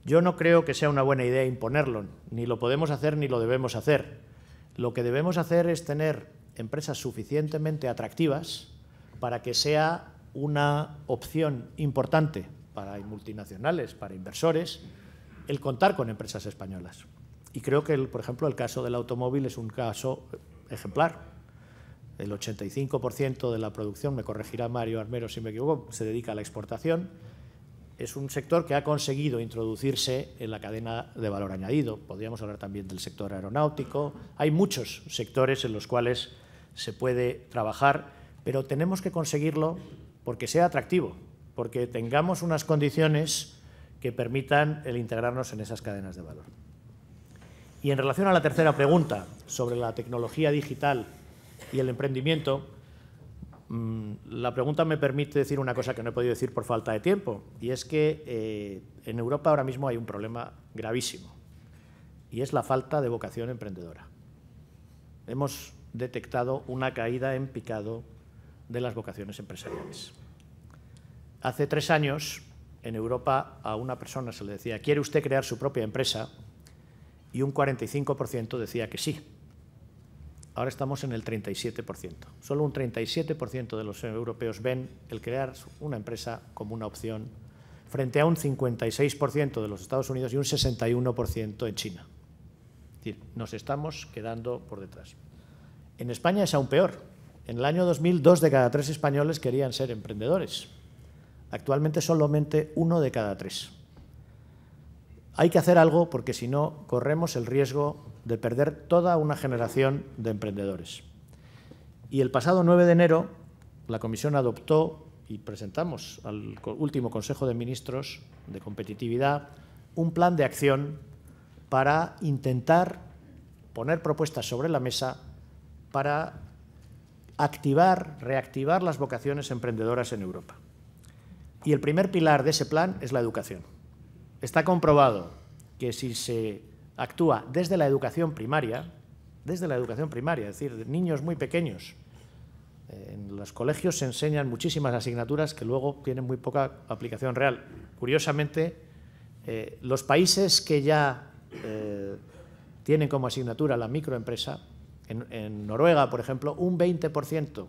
Yo no creo que sea una buena idea imponerlo, ni lo podemos hacer ni lo debemos hacer. Lo que debemos hacer es tener empresas suficientemente atractivas para que sea una opción importante para multinacionales, para inversores, el contar con empresas españolas. Y creo que, por ejemplo, el caso del automóvil es un caso ejemplar. El 85% de la producción, me corregirá Mario Armero si me equivoco, se dedica a la exportación. Es un sector que ha conseguido introducirse en la cadena de valor añadido. Podríamos hablar también del sector aeronáutico. Hay muchos sectores en los cuales se puede trabajar pero tenemos que conseguirlo porque sea atractivo, porque tengamos unas condiciones que permitan el integrarnos en esas cadenas de valor. Y en relación a la tercera pregunta sobre la tecnología digital y el emprendimiento, mm, la pregunta me permite decir una cosa que no he podido decir por falta de tiempo, y es que eh, en Europa ahora mismo hay un problema gravísimo, y es la falta de vocación emprendedora. Hemos detectado una caída en picado de las vocaciones empresariales. Hace tres años, en Europa, a una persona se le decía, ¿quiere usted crear su propia empresa? Y un 45% decía que sí. Ahora estamos en el 37%. Solo un 37% de los europeos ven el crear una empresa como una opción, frente a un 56% de los Estados Unidos y un 61% en China. Es decir, nos estamos quedando por detrás. En España es aún peor. En el año 2000, dos de cada tres españoles querían ser emprendedores. Actualmente solamente uno de cada tres. Hay que hacer algo porque si no, corremos el riesgo de perder toda una generación de emprendedores. Y el pasado 9 de enero, la Comisión adoptó y presentamos al último Consejo de Ministros de Competitividad un plan de acción para intentar poner propuestas sobre la mesa para activar, reactivar las vocaciones emprendedoras en Europa. Y el primer pilar de ese plan es la educación. Está comprobado que si se actúa desde la educación primaria, desde la educación primaria, es decir, niños muy pequeños, eh, en los colegios se enseñan muchísimas asignaturas que luego tienen muy poca aplicación real. Curiosamente, eh, los países que ya eh, tienen como asignatura la microempresa en, Noruega, por ejemplo, un 20%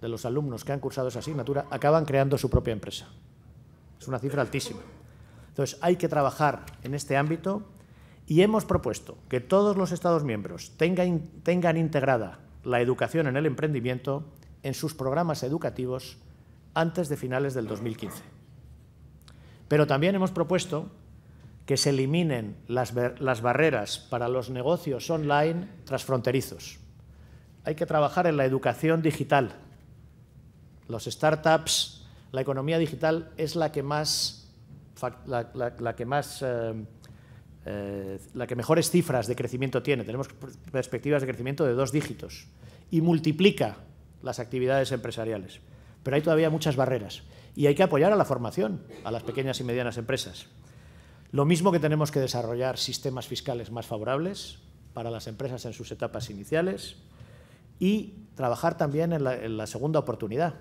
de los alumnos que han cursado esa asignatura acaban creando su propia empresa. Es una cifra altísima. Entonces, hay que trabajar en este ámbito y hemos propuesto que todos los Estados miembros tengan, tengan integrada la educación en el emprendimiento en sus programas educativos antes de finales del 2015. Pero también hemos propuesto que se eliminen las, las barreras para los negocios online transfronterizos. Hay que trabajar en la educación digital. Los startups, la economía digital es la que más, la, que más eh, eh, la que mejores cifras de crecimiento tiene. Tenemos perspectivas de crecimiento de dos dígitos y multiplica las actividades empresariales. Pero hay todavía muchas barreras y hay que apoyar a la formación, a las pequeñas y medianas empresas. Lo mismo que tenemos que desarrollar sistemas fiscales más favorables para las empresas en sus etapas iniciales y trabajar también en la, segunda oportunidad.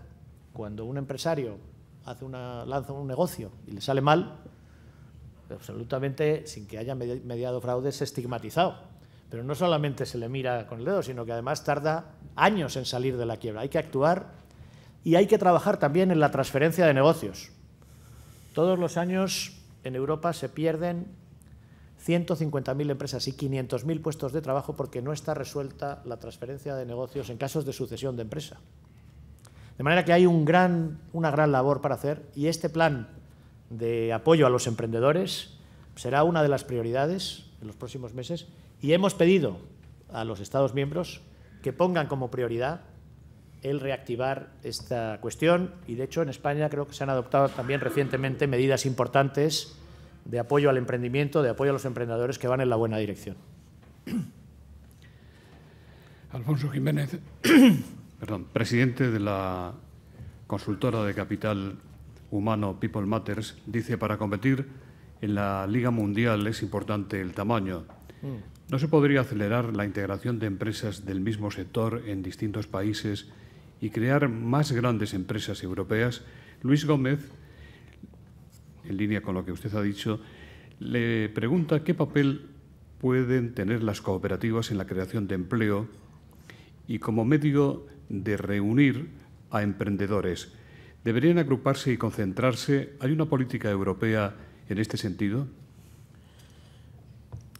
Cuando un empresario hace una, lanza un negocio y le sale mal, absolutamente sin que haya mediado fraude, se estigmatizado. Pero no solamente se le mira con el dedo, sino que además tarda años en salir de la quiebra. Hay que actuar y hay que trabajar también en la transferencia de negocios. Todos los años en Europa se pierden 150.000 empresas y 500.000 puestos de trabajo porque no está resuelta la transferencia de negocios en casos de sucesión de empresa. De manera que hay un gran, una gran labor para hacer y este plan de apoyo a los emprendedores será una de las prioridades en los próximos meses y hemos pedido a los Estados miembros que pongan como prioridad el reactivar esta cuestión y de hecho en España creo que se han adoptado también recientemente medidas importantes de apoyo al emprendimiento, de apoyo a los emprendedores que van en la buena dirección. Alfonso Jiménez, perdón, presidente de la consultora de capital humano People Matters, dice para competir en la Liga Mundial es importante el tamaño. Mm. ¿No se podría acelerar la integración de empresas del mismo sector en distintos países y crear más grandes empresas europeas, Luis Gómez, en línea con lo que usted ha dicho, le pregunta qué papel pueden tener las cooperativas en la creación de empleo y como medio de reunir a emprendedores. ¿Deberían agruparse y concentrarse? ¿Hay una política europea en este sentido?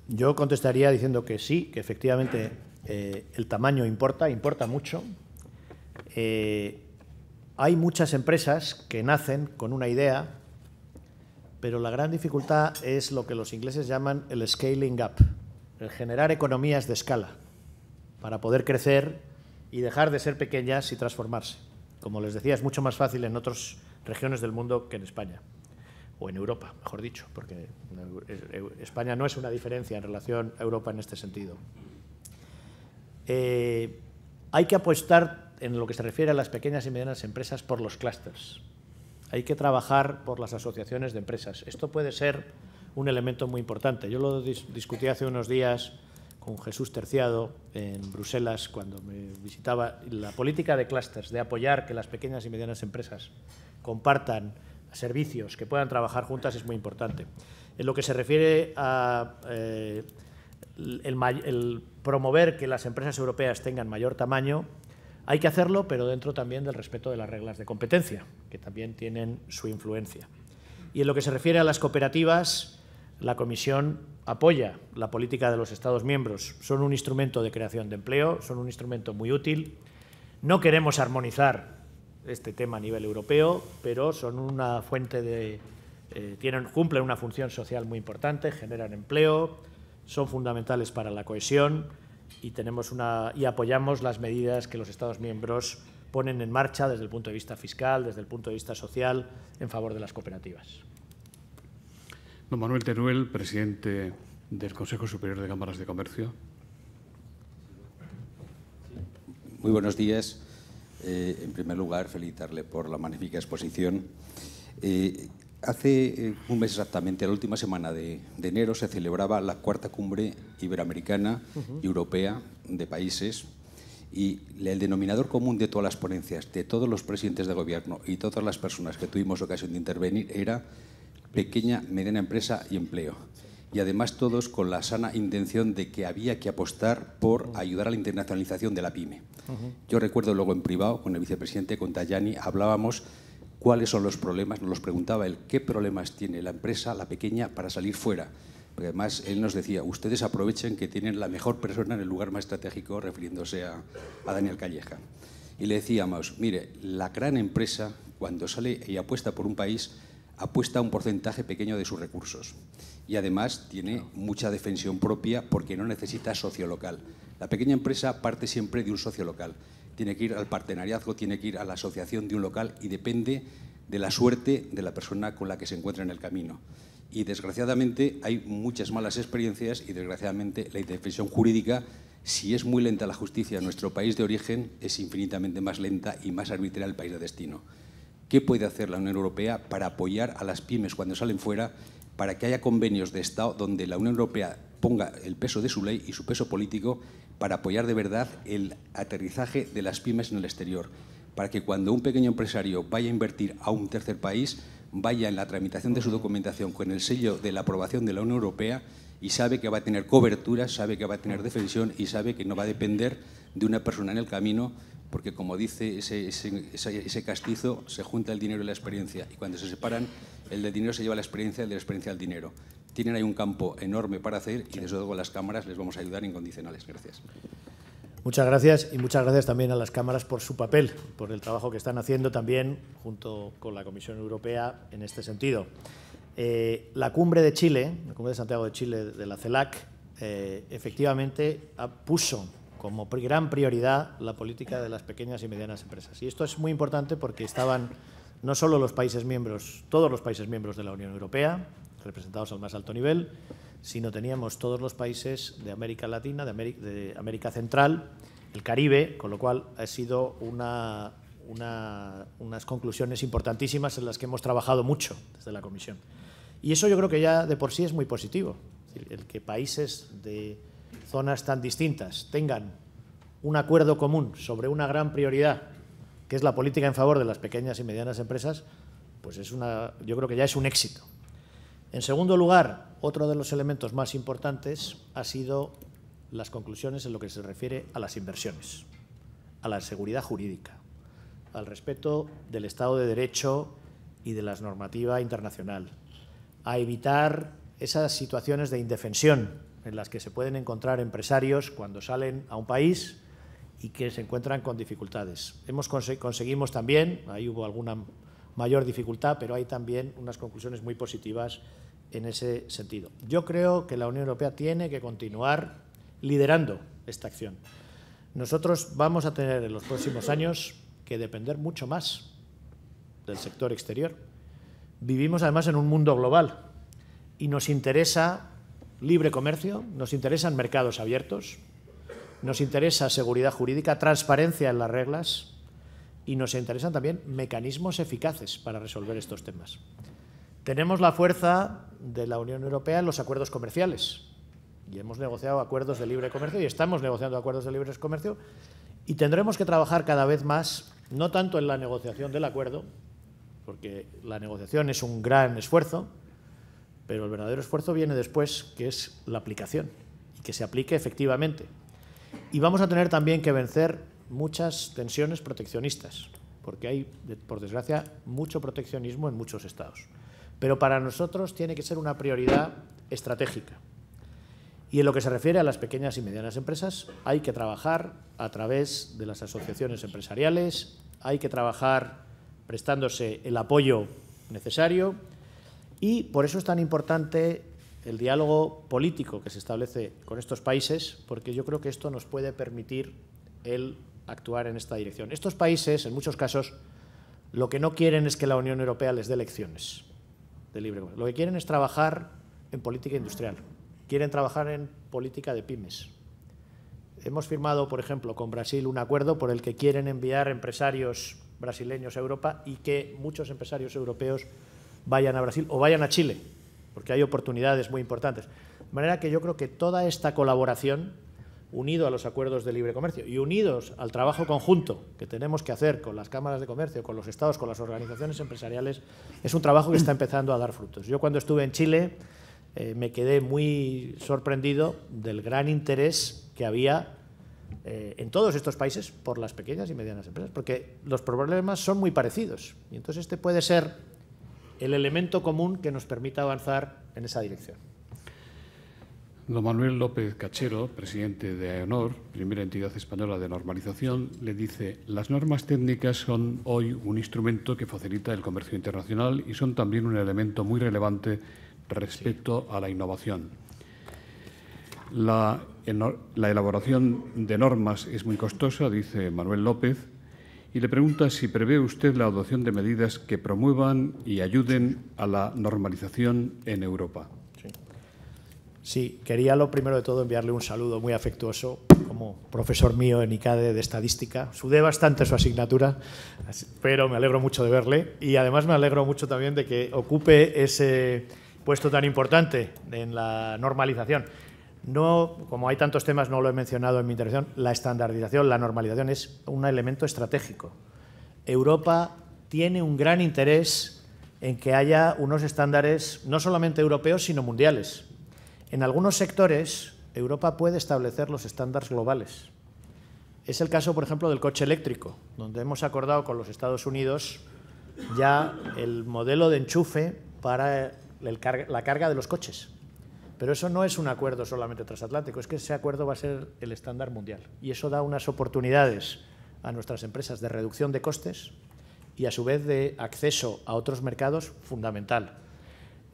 Yo contestaría diciendo que sí, que efectivamente eh, el tamaño importa, importa mucho, eh, hay muchas empresas que nacen con una idea, pero la gran dificultad es lo que los ingleses llaman el scaling up, el generar economías de escala para poder crecer y dejar de ser pequeñas y transformarse. Como les decía, es mucho más fácil en otras regiones del mundo que en España, o en Europa, mejor dicho, porque España no es una diferencia en relación a Europa en este sentido. Eh, hay que apostar en lo que se refiere a las pequeñas y medianas empresas por los clusters. Hay que trabajar por las asociaciones de empresas. Esto puede ser un elemento muy importante. Yo lo discutí hace unos días con Jesús Terciado en Bruselas cuando me visitaba. La política de clusters, de apoyar que las pequeñas y medianas empresas compartan servicios, que puedan trabajar juntas, es muy importante. En lo que se refiere a eh, promover que las empresas europeas tengan mayor tamaño, hay que hacerlo, pero dentro también del respeto de las reglas de competencia, que también tienen su influencia. Y en lo que se refiere a las cooperativas, la Comisión apoya la política de los Estados miembros. Son un instrumento de creación de empleo, son un instrumento muy útil. No queremos armonizar este tema a nivel europeo, pero son una fuente de, eh, cumplen una función social muy importante, generan empleo, son fundamentales para la cohesión y, tenemos una, y apoyamos las medidas que los Estados miembros ponen en marcha desde el punto de vista fiscal, desde el punto de vista social, en favor de las cooperativas. Don Manuel Teruel, presidente del Consejo Superior de Cámaras de Comercio. Muy buenos días. Eh, en primer lugar, felicitarle por la magnífica exposición. Eh, Hace eh, un mes exactamente, la última semana de, enero, se celebraba la cuarta cumbre iberoamericana y europea de países y el denominador común de todas las ponencias, de todos los presidentes de gobierno y todas las personas que tuvimos ocasión de intervenir era pequeña, mediana empresa y empleo. Y además todos con la sana intención de que había que apostar por ayudar a la internacionalización de la pyme. Yo recuerdo luego en privado con el vicepresidente, con Tajani, hablábamos cuáles son los problemas, nos los preguntaba él, qué problemas tiene la empresa, la pequeña, para salir fuera. Porque además él nos decía, ustedes aprovechen que tienen la mejor persona en el lugar más estratégico, refiriéndose a, Daniel Calleja. Y le decíamos, mire, la gran empresa, cuando sale y apuesta por un país, apuesta un porcentaje pequeño de sus recursos. Y además tiene mucha defensión propia porque no necesita socio local. La pequeña empresa parte siempre de un socio local tiene que ir al partenariado, tiene que ir a la asociación de un local y depende de la suerte de la persona con la que se encuentra en el camino. Y desgraciadamente hay muchas malas experiencias y desgraciadamente la indefensión jurídica, si es muy lenta la justicia en nuestro país de origen, es infinitamente más lenta y más arbitraria el país de destino. ¿Qué puede hacer la Unión Europea para apoyar a las pymes cuando salen fuera, para que haya convenios de Estado donde la Unión Europea ponga el peso de su ley y su peso político para apoyar de verdad el aterrizaje de las pymes en el exterior, para que cuando un pequeño empresario vaya a invertir a un tercer país, vaya en la tramitación de su documentación con el sello de la aprobación de la Unión Europea y sabe que va a tener cobertura, sabe que va a tener defensión y sabe que no va a depender de una persona en el camino, porque como dice ese, ese castizo, se junta el dinero y la experiencia, y cuando se separan, el del dinero se lleva la experiencia, el de la experiencia el dinero. Tienen ahí un campo enorme para hacer y desde luego las cámaras les vamos a ayudar incondicionales. Gracias. Muchas gracias y muchas gracias también a las cámaras por su papel, por el trabajo que están haciendo también junto con la Comisión Europea en este sentido. Eh, la cumbre de Chile, la cumbre de Santiago de Chile de la CELAC, eh, efectivamente puso como gran prioridad la política de las pequeñas y medianas empresas. Y esto es muy importante porque estaban no solo los países miembros, todos los países miembros de la Unión Europea, representados al más alto nivel, sino teníamos todos los países de América Latina, de América, Central, el Caribe, con lo cual ha sido unas conclusiones importantísimas en las que hemos trabajado mucho desde la Comisión. Y eso yo creo que ya de por sí es muy positivo, el que países de zonas tan distintas tengan un acuerdo común sobre una gran prioridad, que es la política en favor de las pequeñas y medianas empresas, pues es una, yo creo que ya es un éxito. En segundo lugar, otro de los elementos más importantes ha sido las conclusiones en lo que se refiere a las inversiones, a la seguridad jurídica, al respeto del Estado de Derecho y de la normativa internacional, a evitar esas situaciones de indefensión en las que se pueden encontrar empresarios cuando salen a un país y que se encuentran con dificultades. Hemos conseguimos también, ahí hubo alguna mayor dificultad, pero hay también unas conclusiones muy positivas en ese sentido. Yo creo que la Unión Europea tiene que continuar liderando esta acción. Nosotros vamos a tener en los próximos años que depender mucho más del sector exterior. Vivimos además en un mundo global y nos interesa libre comercio, nos interesan mercados abiertos, nos interesa seguridad jurídica, transparencia en las reglas y nos interesan también mecanismos eficaces para resolver estos temas. Tenemos la fuerza de la Unión Europea en los acuerdos comerciales. Y hemos negociado acuerdos de libre comercio y estamos negociando acuerdos de libre comercio y tendremos que trabajar cada vez más, no tanto en la negociación del acuerdo, porque la negociación es un gran esfuerzo, pero el verdadero esfuerzo viene después, que es la aplicación, y que se aplique efectivamente. Y vamos a tener también que vencer muchas tensiones proteccionistas, porque hay, por desgracia, mucho proteccionismo en muchos estados pero para nosotros tiene que ser una prioridad estratégica. Y en lo que se refiere a las pequeñas y medianas empresas, hay que trabajar a través de las asociaciones empresariales, hay que trabajar prestándose el apoyo necesario y por eso es tan importante el diálogo político que se establece con estos países, porque yo creo que esto nos puede permitir el actuar en esta dirección. Estos países, en muchos casos, lo que no quieren es que la Unión Europea les dé lecciones libre Lo que quieren es trabajar en política industrial, quieren trabajar en política de pymes. Hemos firmado, por ejemplo, con Brasil un acuerdo por el que quieren enviar empresarios brasileños a Europa y que muchos empresarios europeos vayan a Brasil o vayan a Chile, porque hay oportunidades muy importantes. De manera que yo creo que toda esta colaboración unido a los acuerdos de libre comercio y unidos al trabajo conjunto que tenemos que hacer con las cámaras de comercio, con los estados, con las organizaciones empresariales, es un trabajo que está empezando a dar frutos. Yo cuando estuve en Chile eh, me quedé muy sorprendido del gran interés que había eh, en todos estos países por las pequeñas y medianas empresas, porque los problemas son muy parecidos. Y entonces este puede ser el elemento común que nos permita avanzar en esa dirección. Don Manuel López Cachero, presidente de AENOR, primera entidad española de normalización, le dice, las normas técnicas son hoy un instrumento que facilita el comercio internacional y son también un elemento muy relevante respecto a la innovación. la elaboración de normas es muy costosa, dice Manuel López, y le pregunta si prevé usted la adopción de medidas que promuevan y ayuden a la normalización en Europa. Sí, quería lo primero de todo enviarle un saludo muy afectuoso como profesor mío en ICADE de estadística. Sudé bastante su asignatura, pero me alegro mucho de verle y además me alegro mucho también de que ocupe ese puesto tan importante en la normalización. No, como hay tantos temas, no lo he mencionado en mi intervención, la estandarización, la normalización es un elemento estratégico. Europa tiene un gran interés en que haya unos estándares no solamente europeos, sino mundiales. En algunos sectores, Europa puede establecer los estándares globales. Es el caso, por ejemplo, del coche eléctrico, donde hemos acordado con los Estados Unidos ya el modelo de enchufe para la carga de los coches. Pero eso no es un acuerdo solamente transatlántico, es que ese acuerdo va a ser el estándar mundial. Y eso da unas oportunidades a nuestras empresas de reducción de costes y a su vez de acceso a otros mercados fundamental.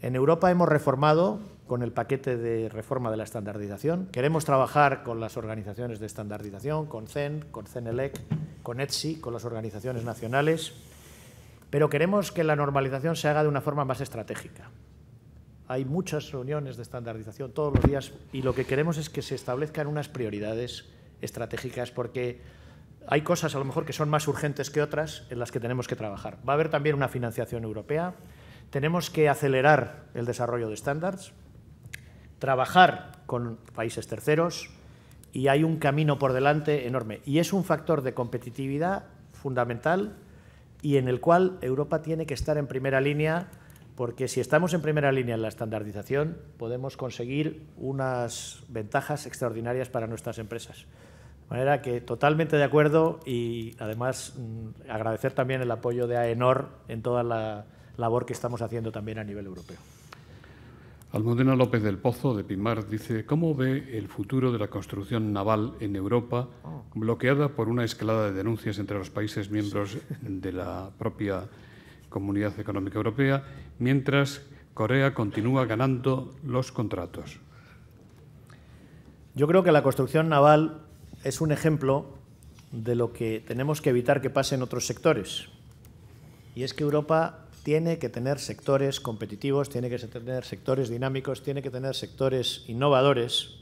En Europa hemos reformado con el paquete de reforma de la estandarización. Queremos trabajar con las organizaciones de estandarización, con CEN, con CENELEC, e e e con ETSI, con las organizaciones nacionales, pero queremos que la normalización se haga de una forma más estratégica. Hay muchas reuniones de estandarización todos los días y lo que queremos es que se establezcan unas prioridades estratégicas porque hay cosas a lo mejor que son más urgentes que otras en las que tenemos que trabajar. Va a haber también una financiación europea, tenemos que acelerar el desarrollo de estándares, trabajar con países terceros y hay un camino por delante enorme. Y es un factor de competitividad fundamental y en el cual Europa tiene que estar en primera línea porque si estamos en primera línea en la estandarización podemos conseguir unas ventajas extraordinarias para nuestras empresas. De manera que totalmente de acuerdo y además mm, agradecer también el apoyo de AENOR en toda la labor que estamos haciendo también a nivel europeo. Almudena López del Pozo, de Pimar, dice, ¿cómo ve el futuro de la construcción naval en Europa, oh. bloqueada por una escalada de denuncias entre los países miembros de la propia Comunidad Económica Europea, mientras Corea continúa ganando los contratos? Yo creo que la construcción naval es un ejemplo de lo que tenemos que evitar que pase en otros sectores. Y es que Europa tiene que tener sectores competitivos, tiene que tener sectores dinámicos, tiene que tener sectores innovadores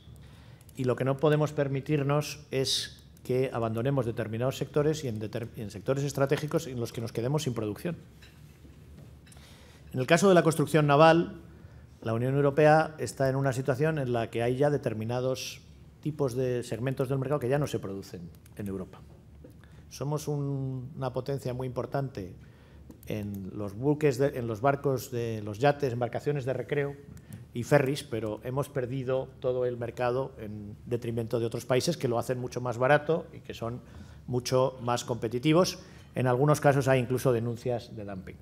y lo que no podemos permitirnos es que abandonemos determinados sectores y en, sectores estratégicos en los que nos quedemos sin producción. En el caso de la construcción naval, la Unión Europea está en una situación en la que hay ya determinados tipos de segmentos del mercado que ya no se producen en Europa. Somos una potencia muy importante en los buques, en los barcos, de los yates, embarcaciones de recreo y ferries, pero hemos perdido todo el mercado en detrimento de otros países que lo hacen mucho más barato y que son mucho más competitivos. En algunos casos hay incluso denuncias de dumping.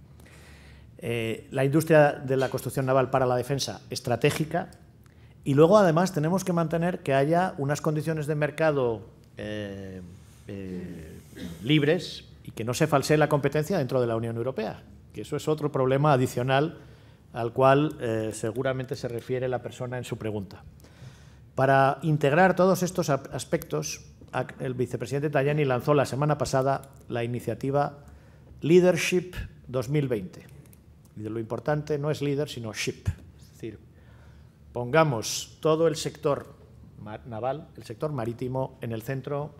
Eh, la industria de la construcción naval para la defensa estratégica y luego además tenemos que mantener que haya unas condiciones de mercado eh, eh, libres y que no se falsee la competencia dentro de la Unión Europea, que eso es otro problema adicional al cual eh, seguramente se refiere la persona en su pregunta. Para integrar todos estos aspectos, el vicepresidente Tajani lanzó la semana pasada la iniciativa Leadership 2020. Y lo importante no es líder, sino ship. Es decir, pongamos todo el sector naval, el sector marítimo, en el centro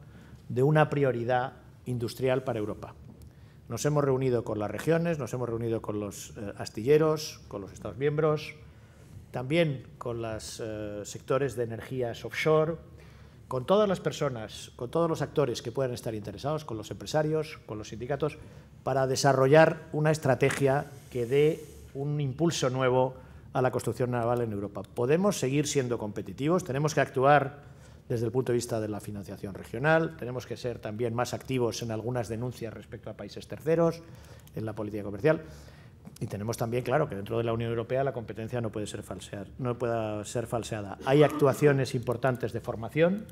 de una prioridad industrial para Europa. Nos hemos reunido con las regiones, nos hemos reunido con los eh, astilleros, con los Estados miembros, también con los eh, sectores de energías offshore, con todas las personas, con todos los actores que puedan estar interesados, con los empresarios, con los sindicatos, para desarrollar una estrategia que dé un impulso nuevo a la construcción naval en Europa. Podemos seguir siendo competitivos, tenemos que actuar desde el punto de vista de la financiación regional, tenemos que ser también más activos en algunas denuncias respecto a países terceros, en la política comercial. Y tenemos también, claro, que dentro de la Unión Europea la competencia no puede ser, falsear, no ser falseada. Hay actuaciones importantes de formación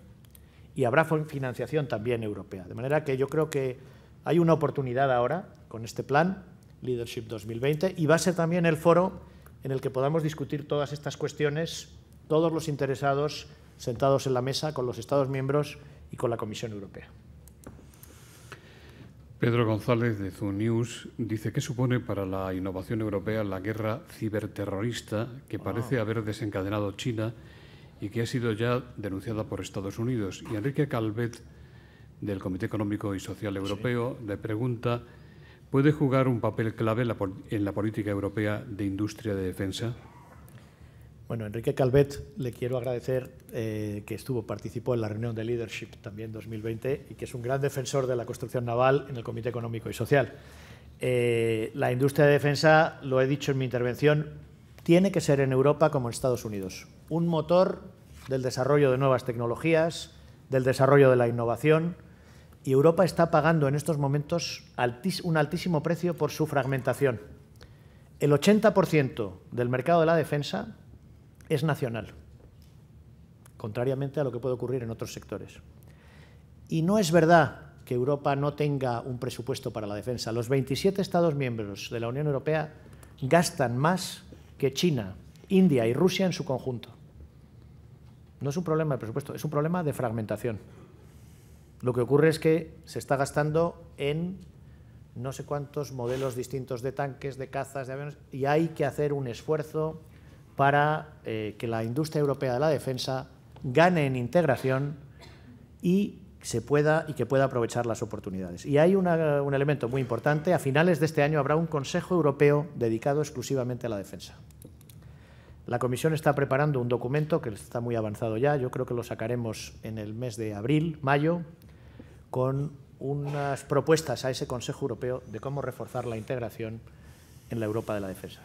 y habrá financiación también europea. De manera que yo creo que hay una oportunidad ahora con este plan, Leadership 2020, y va a ser también el foro en el que podamos discutir todas estas cuestiones, todos los interesados sentados en la mesa con los Estados miembros y con la Comisión Europea. Pedro González de Zoo dice que supone para la innovación europea la guerra ciberterrorista que parece ah. haber desencadenado China y que ha sido ya denunciada por Estados Unidos. Y Enrique Calvet, del Comité Económico y Social Europeo, le pregunta, ¿puede jugar un papel clave en la política europea de industria de defensa? Bueno, Enrique Calvet, le quiero agradecer eh, que estuvo, participó en la reunión de leadership también 2020 y que es un gran defensor de la construcción naval en el Comité Económico y Social. Eh, la industria de defensa, lo he dicho en mi intervención, tiene que ser en Europa como en Estados Unidos, un motor del desarrollo de nuevas tecnologías, del desarrollo de la innovación. Y Europa está pagando en estos momentos un altísimo precio por su fragmentación. El 80% del mercado de la defensa es nacional, contrariamente a lo que puede ocurrir en otros sectores. Y no es verdad que Europa no tenga un presupuesto para la defensa. Los 27 Estados miembros de la Unión Europea gastan más que China, India y Rusia en su conjunto. No es un problema de presupuesto, es un problema de fragmentación. Lo que ocurre es que se está gastando en no sé cuántos modelos distintos de tanques, de cazas, de aviones, y hay que hacer un esfuerzo para eh, que la industria europea de la defensa gane en integración y se pueda y que pueda aprovechar las oportunidades. Y hay un elemento muy importante. A finales de este año habrá un Consejo Europeo dedicado exclusivamente a la defensa. La Comisión está preparando un documento que está muy avanzado ya. Yo creo que lo sacaremos en el mes de abril, mayo, con unas propuestas a ese Consejo Europeo de cómo reforzar la integración en la Europa de la defensa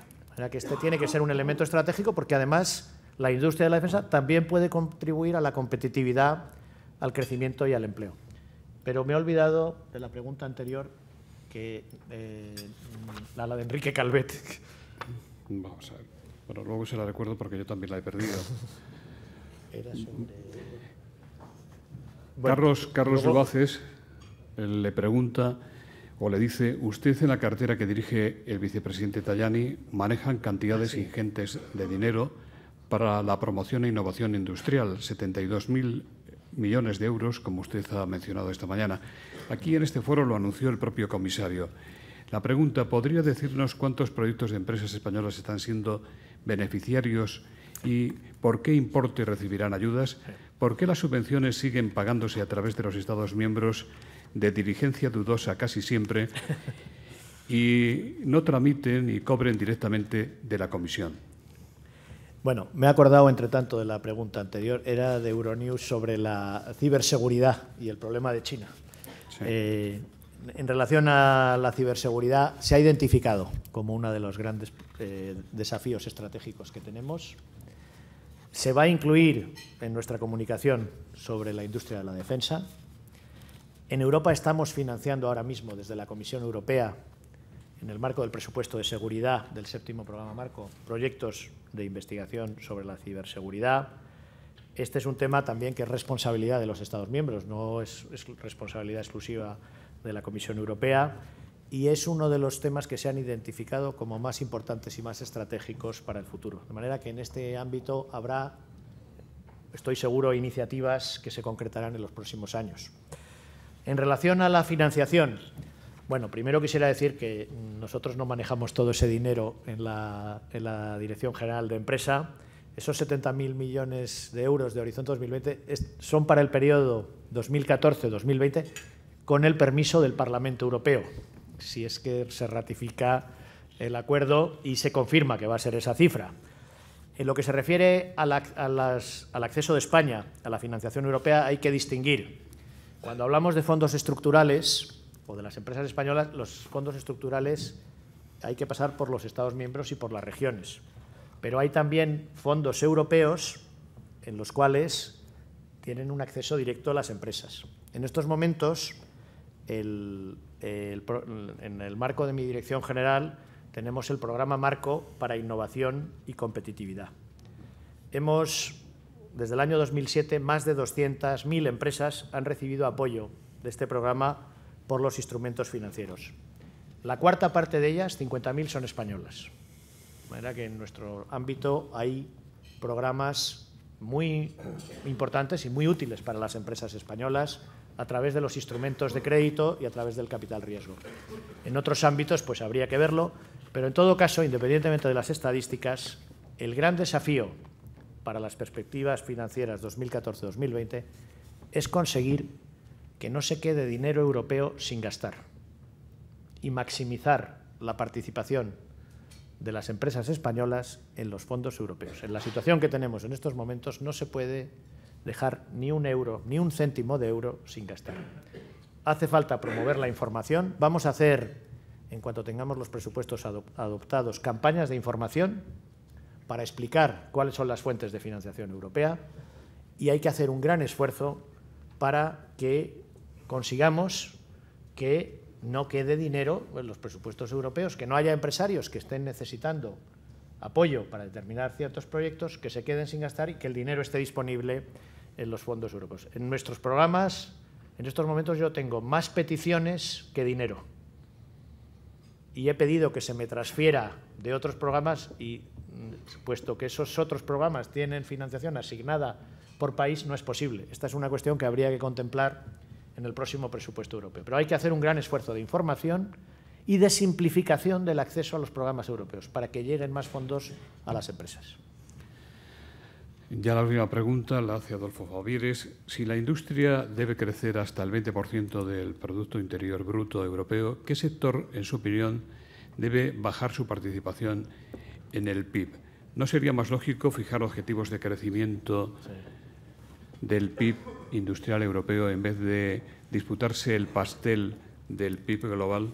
que este tiene que ser un elemento estratégico porque además la industria de la defensa también puede contribuir a la competitividad, al crecimiento y al empleo. Pero me he olvidado de la pregunta anterior, que eh, la, de Enrique Calvet. Vamos a ver. Bueno, luego se la recuerdo porque yo también la he perdido. Carlos, Carlos le pregunta o le dice, usted en la cartera que dirige el vicepresidente Tajani manejan cantidades ah, ingentes de dinero para la promoción e innovación industrial, 72.000 millones de euros, como usted ha mencionado esta mañana. Aquí en este foro lo anunció el propio comisario. La pregunta, ¿podría decirnos cuántos proyectos de empresas españolas están siendo beneficiarios y por qué importe recibirán ayudas? ¿Por qué las subvenciones siguen pagándose a través de los Estados miembros de dirigencia dudosa casi siempre, y no tramiten y cobren directamente de la comisión. Bueno, me he acordado, entre tanto, de la pregunta anterior, era de Euronews sobre la ciberseguridad y el problema de China. Eh, en relación a la ciberseguridad, se ha identificado como uno de los grandes eh, desafíos estratégicos que tenemos. Se va a incluir en nuestra comunicación sobre la industria de la defensa, en Europa estamos financiando ahora mismo desde la Comisión Europea, en el marco del presupuesto de seguridad del séptimo programa marco, proyectos de investigación sobre la ciberseguridad. Este es un tema también que es responsabilidad de los Estados miembros, no es, responsabilidad exclusiva de la Comisión Europea y es uno de los temas que se han identificado como más importantes y más estratégicos para el futuro. De manera que en este ámbito habrá, estoy seguro, iniciativas que se concretarán en los próximos años. En relación a la financiación, bueno, primero quisiera decir que nosotros no manejamos todo ese dinero en la, Dirección General de Empresa. Esos 70.000 millones de euros de Horizonte 2020 son para el periodo 2014-2020 con el permiso del Parlamento Europeo. Si es que se ratifica el acuerdo y se confirma que va a ser esa cifra. En lo que se refiere al acceso de España a la financiación europea hay que distinguir cuando hablamos de fondos estructurales o de las empresas españolas, los fondos estructurales hay que pasar por los Estados miembros y por las regiones. Pero hay también fondos europeos en los cuales tienen un acceso directo a las empresas. En estos momentos, en el marco de mi dirección general, tenemos el programa marco para innovación y competitividad. Hemos desde el año 2007, más de 200.000 empresas han recibido apoyo de este programa por los instrumentos financieros. La cuarta parte de ellas, 50.000, son españolas. De manera que en nuestro ámbito hay programas muy importantes y muy útiles para las empresas españolas a través de los instrumentos de crédito y a través del capital riesgo. En otros ámbitos pues habría que verlo, pero en todo caso, independientemente de las estadísticas, el gran desafío para las perspectivas financieras 2014-2020 es conseguir que no se quede dinero europeo sin gastar y maximizar la participación de las empresas españolas en los fondos europeos. En la situación que tenemos en estos momentos no se puede dejar ni un euro, ni un céntimo de euro sin gastar. Hace falta promover la información. Vamos a hacer, en cuanto tengamos los presupuestos adoptados, campañas de información para explicar cuáles son las fuentes de financiación europea y hay que hacer un gran esfuerzo para que consigamos que no quede dinero en los presupuestos europeos, que no haya empresarios que estén necesitando apoyo para determinar ciertos proyectos, que se queden sin gastar y que el dinero esté disponible en los fondos europeos. En nuestros programas, en estos momentos yo tengo más peticiones que dinero. Y he pedido que se me transfiera de otros programas y puesto que esos otros programas tienen financiación asignada por país, no es posible. Esta es una cuestión que habría que contemplar en el próximo presupuesto europeo. Pero hay que hacer un gran esfuerzo de información y de simplificación del acceso a los programas europeos para que lleguen más fondos a las empresas. Ya la última pregunta la hace Adolfo Favieres. Si la industria debe crecer hasta el 20% del Producto Interior Bruto Europeo, ¿qué sector, en su opinión, debe bajar su participación en el PIB. ¿No sería más lógico fijar objetivos de crecimiento del PIB industrial europeo en vez de disputarse el pastel del PIB global?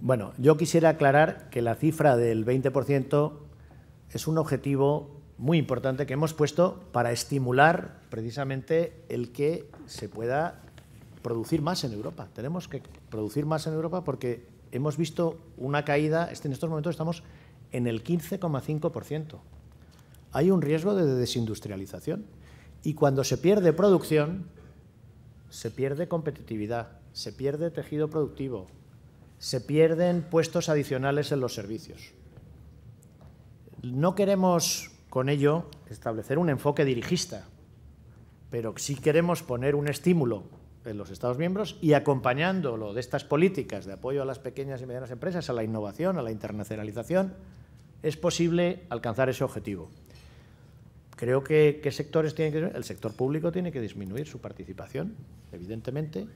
Bueno, yo quisiera aclarar que la cifra del 20% es un objetivo muy importante que hemos puesto para estimular precisamente el que se pueda producir más en Europa. Tenemos que producir más en Europa porque hemos visto una caída, en estos momentos estamos en el 15,5%. Hay un riesgo de desindustrialización. Y cuando se pierde producción, se pierde competitividad, se pierde tejido productivo, se pierden puestos adicionales en los servicios. No queremos con ello establecer un enfoque dirigista, pero sí queremos poner un estímulo en los Estados miembros y acompañándolo de estas políticas de apoyo a las pequeñas y medianas empresas, a la innovación, a la internacionalización, es posible alcanzar ese objetivo. Creo que ¿qué sectores tienen que el sector público tiene que disminuir su participación, evidentemente,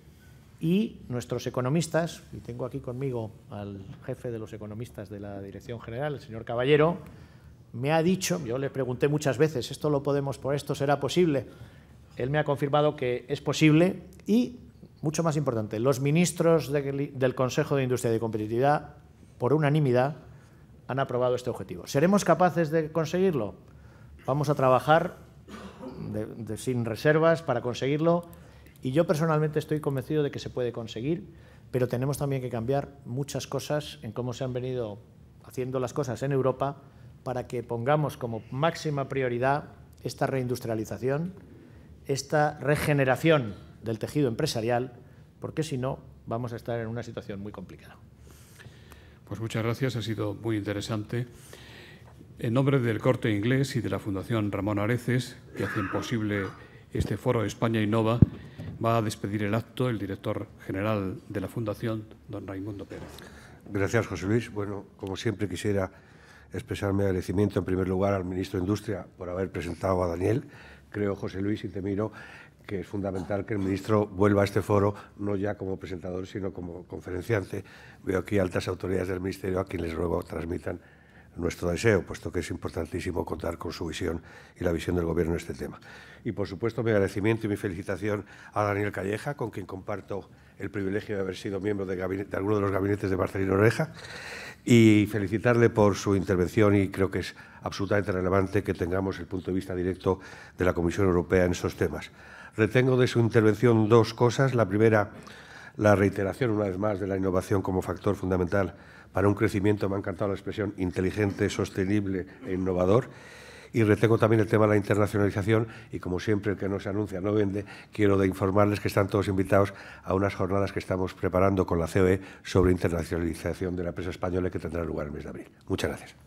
y nuestros economistas, y tengo aquí conmigo al jefe de los economistas de la Dirección General, el señor Caballero, me ha dicho, yo le pregunté muchas veces, esto lo podemos por esto, será posible. Él me ha confirmado que es posible y, mucho más importante, los ministros del Consejo de Industria y de Competitividad, por unanimidad, han aprobado este objetivo. ¿Seremos capaces de conseguirlo? Vamos a trabajar sin reservas para conseguirlo y yo personalmente estoy convencido de que se puede conseguir, pero tenemos también que cambiar muchas cosas en cómo se han venido haciendo las cosas en Europa para que pongamos como máxima prioridad esta reindustrialización, esta regeneración del tejido empresarial, porque si no vamos a estar en una situación muy complicada. Pues muchas gracias, ha sido muy interesante. En nombre del Corte Inglés y de la Fundación Ramón Areces, que hacen posible este foro España Innova, va a despedir el acto el director general de la Fundación, don Raimundo Pérez. Gracias, José Luis. Bueno, como siempre quisiera expresar mi agradecimiento en primer lugar al ministro de Industria por haber presentado a Daniel. Creo, José Luis y termino que es fundamental que el ministro vuelva a este foro, no ya como presentador, sino como conferenciante. Veo aquí altas autoridades del ministerio a quienes les ruego transmitan nuestro deseo, puesto que es importantísimo contar con su visión y la visión del Gobierno en este tema. Y, por supuesto, mi agradecimiento y mi felicitación a Daniel Calleja, con quien comparto el privilegio de haber sido miembro de, alguno de los gabinetes de Marcelino Oreja, y felicitarle por su intervención y creo que es absolutamente relevante que tengamos el punto de vista directo de la Comisión Europea en esos temas. Retengo de su intervención dos cosas. La primera, la reiteración una vez más de la innovación como factor fundamental para un crecimiento, me ha encantado la expresión, inteligente, sostenible e innovador. Y retengo también el tema de la internacionalización y, como siempre, el que no se anuncia no vende. Quiero informarles que están todos invitados a unas jornadas que estamos preparando con la COE sobre internacionalización de la empresa española que tendrá lugar el mes de abril. Muchas gracias.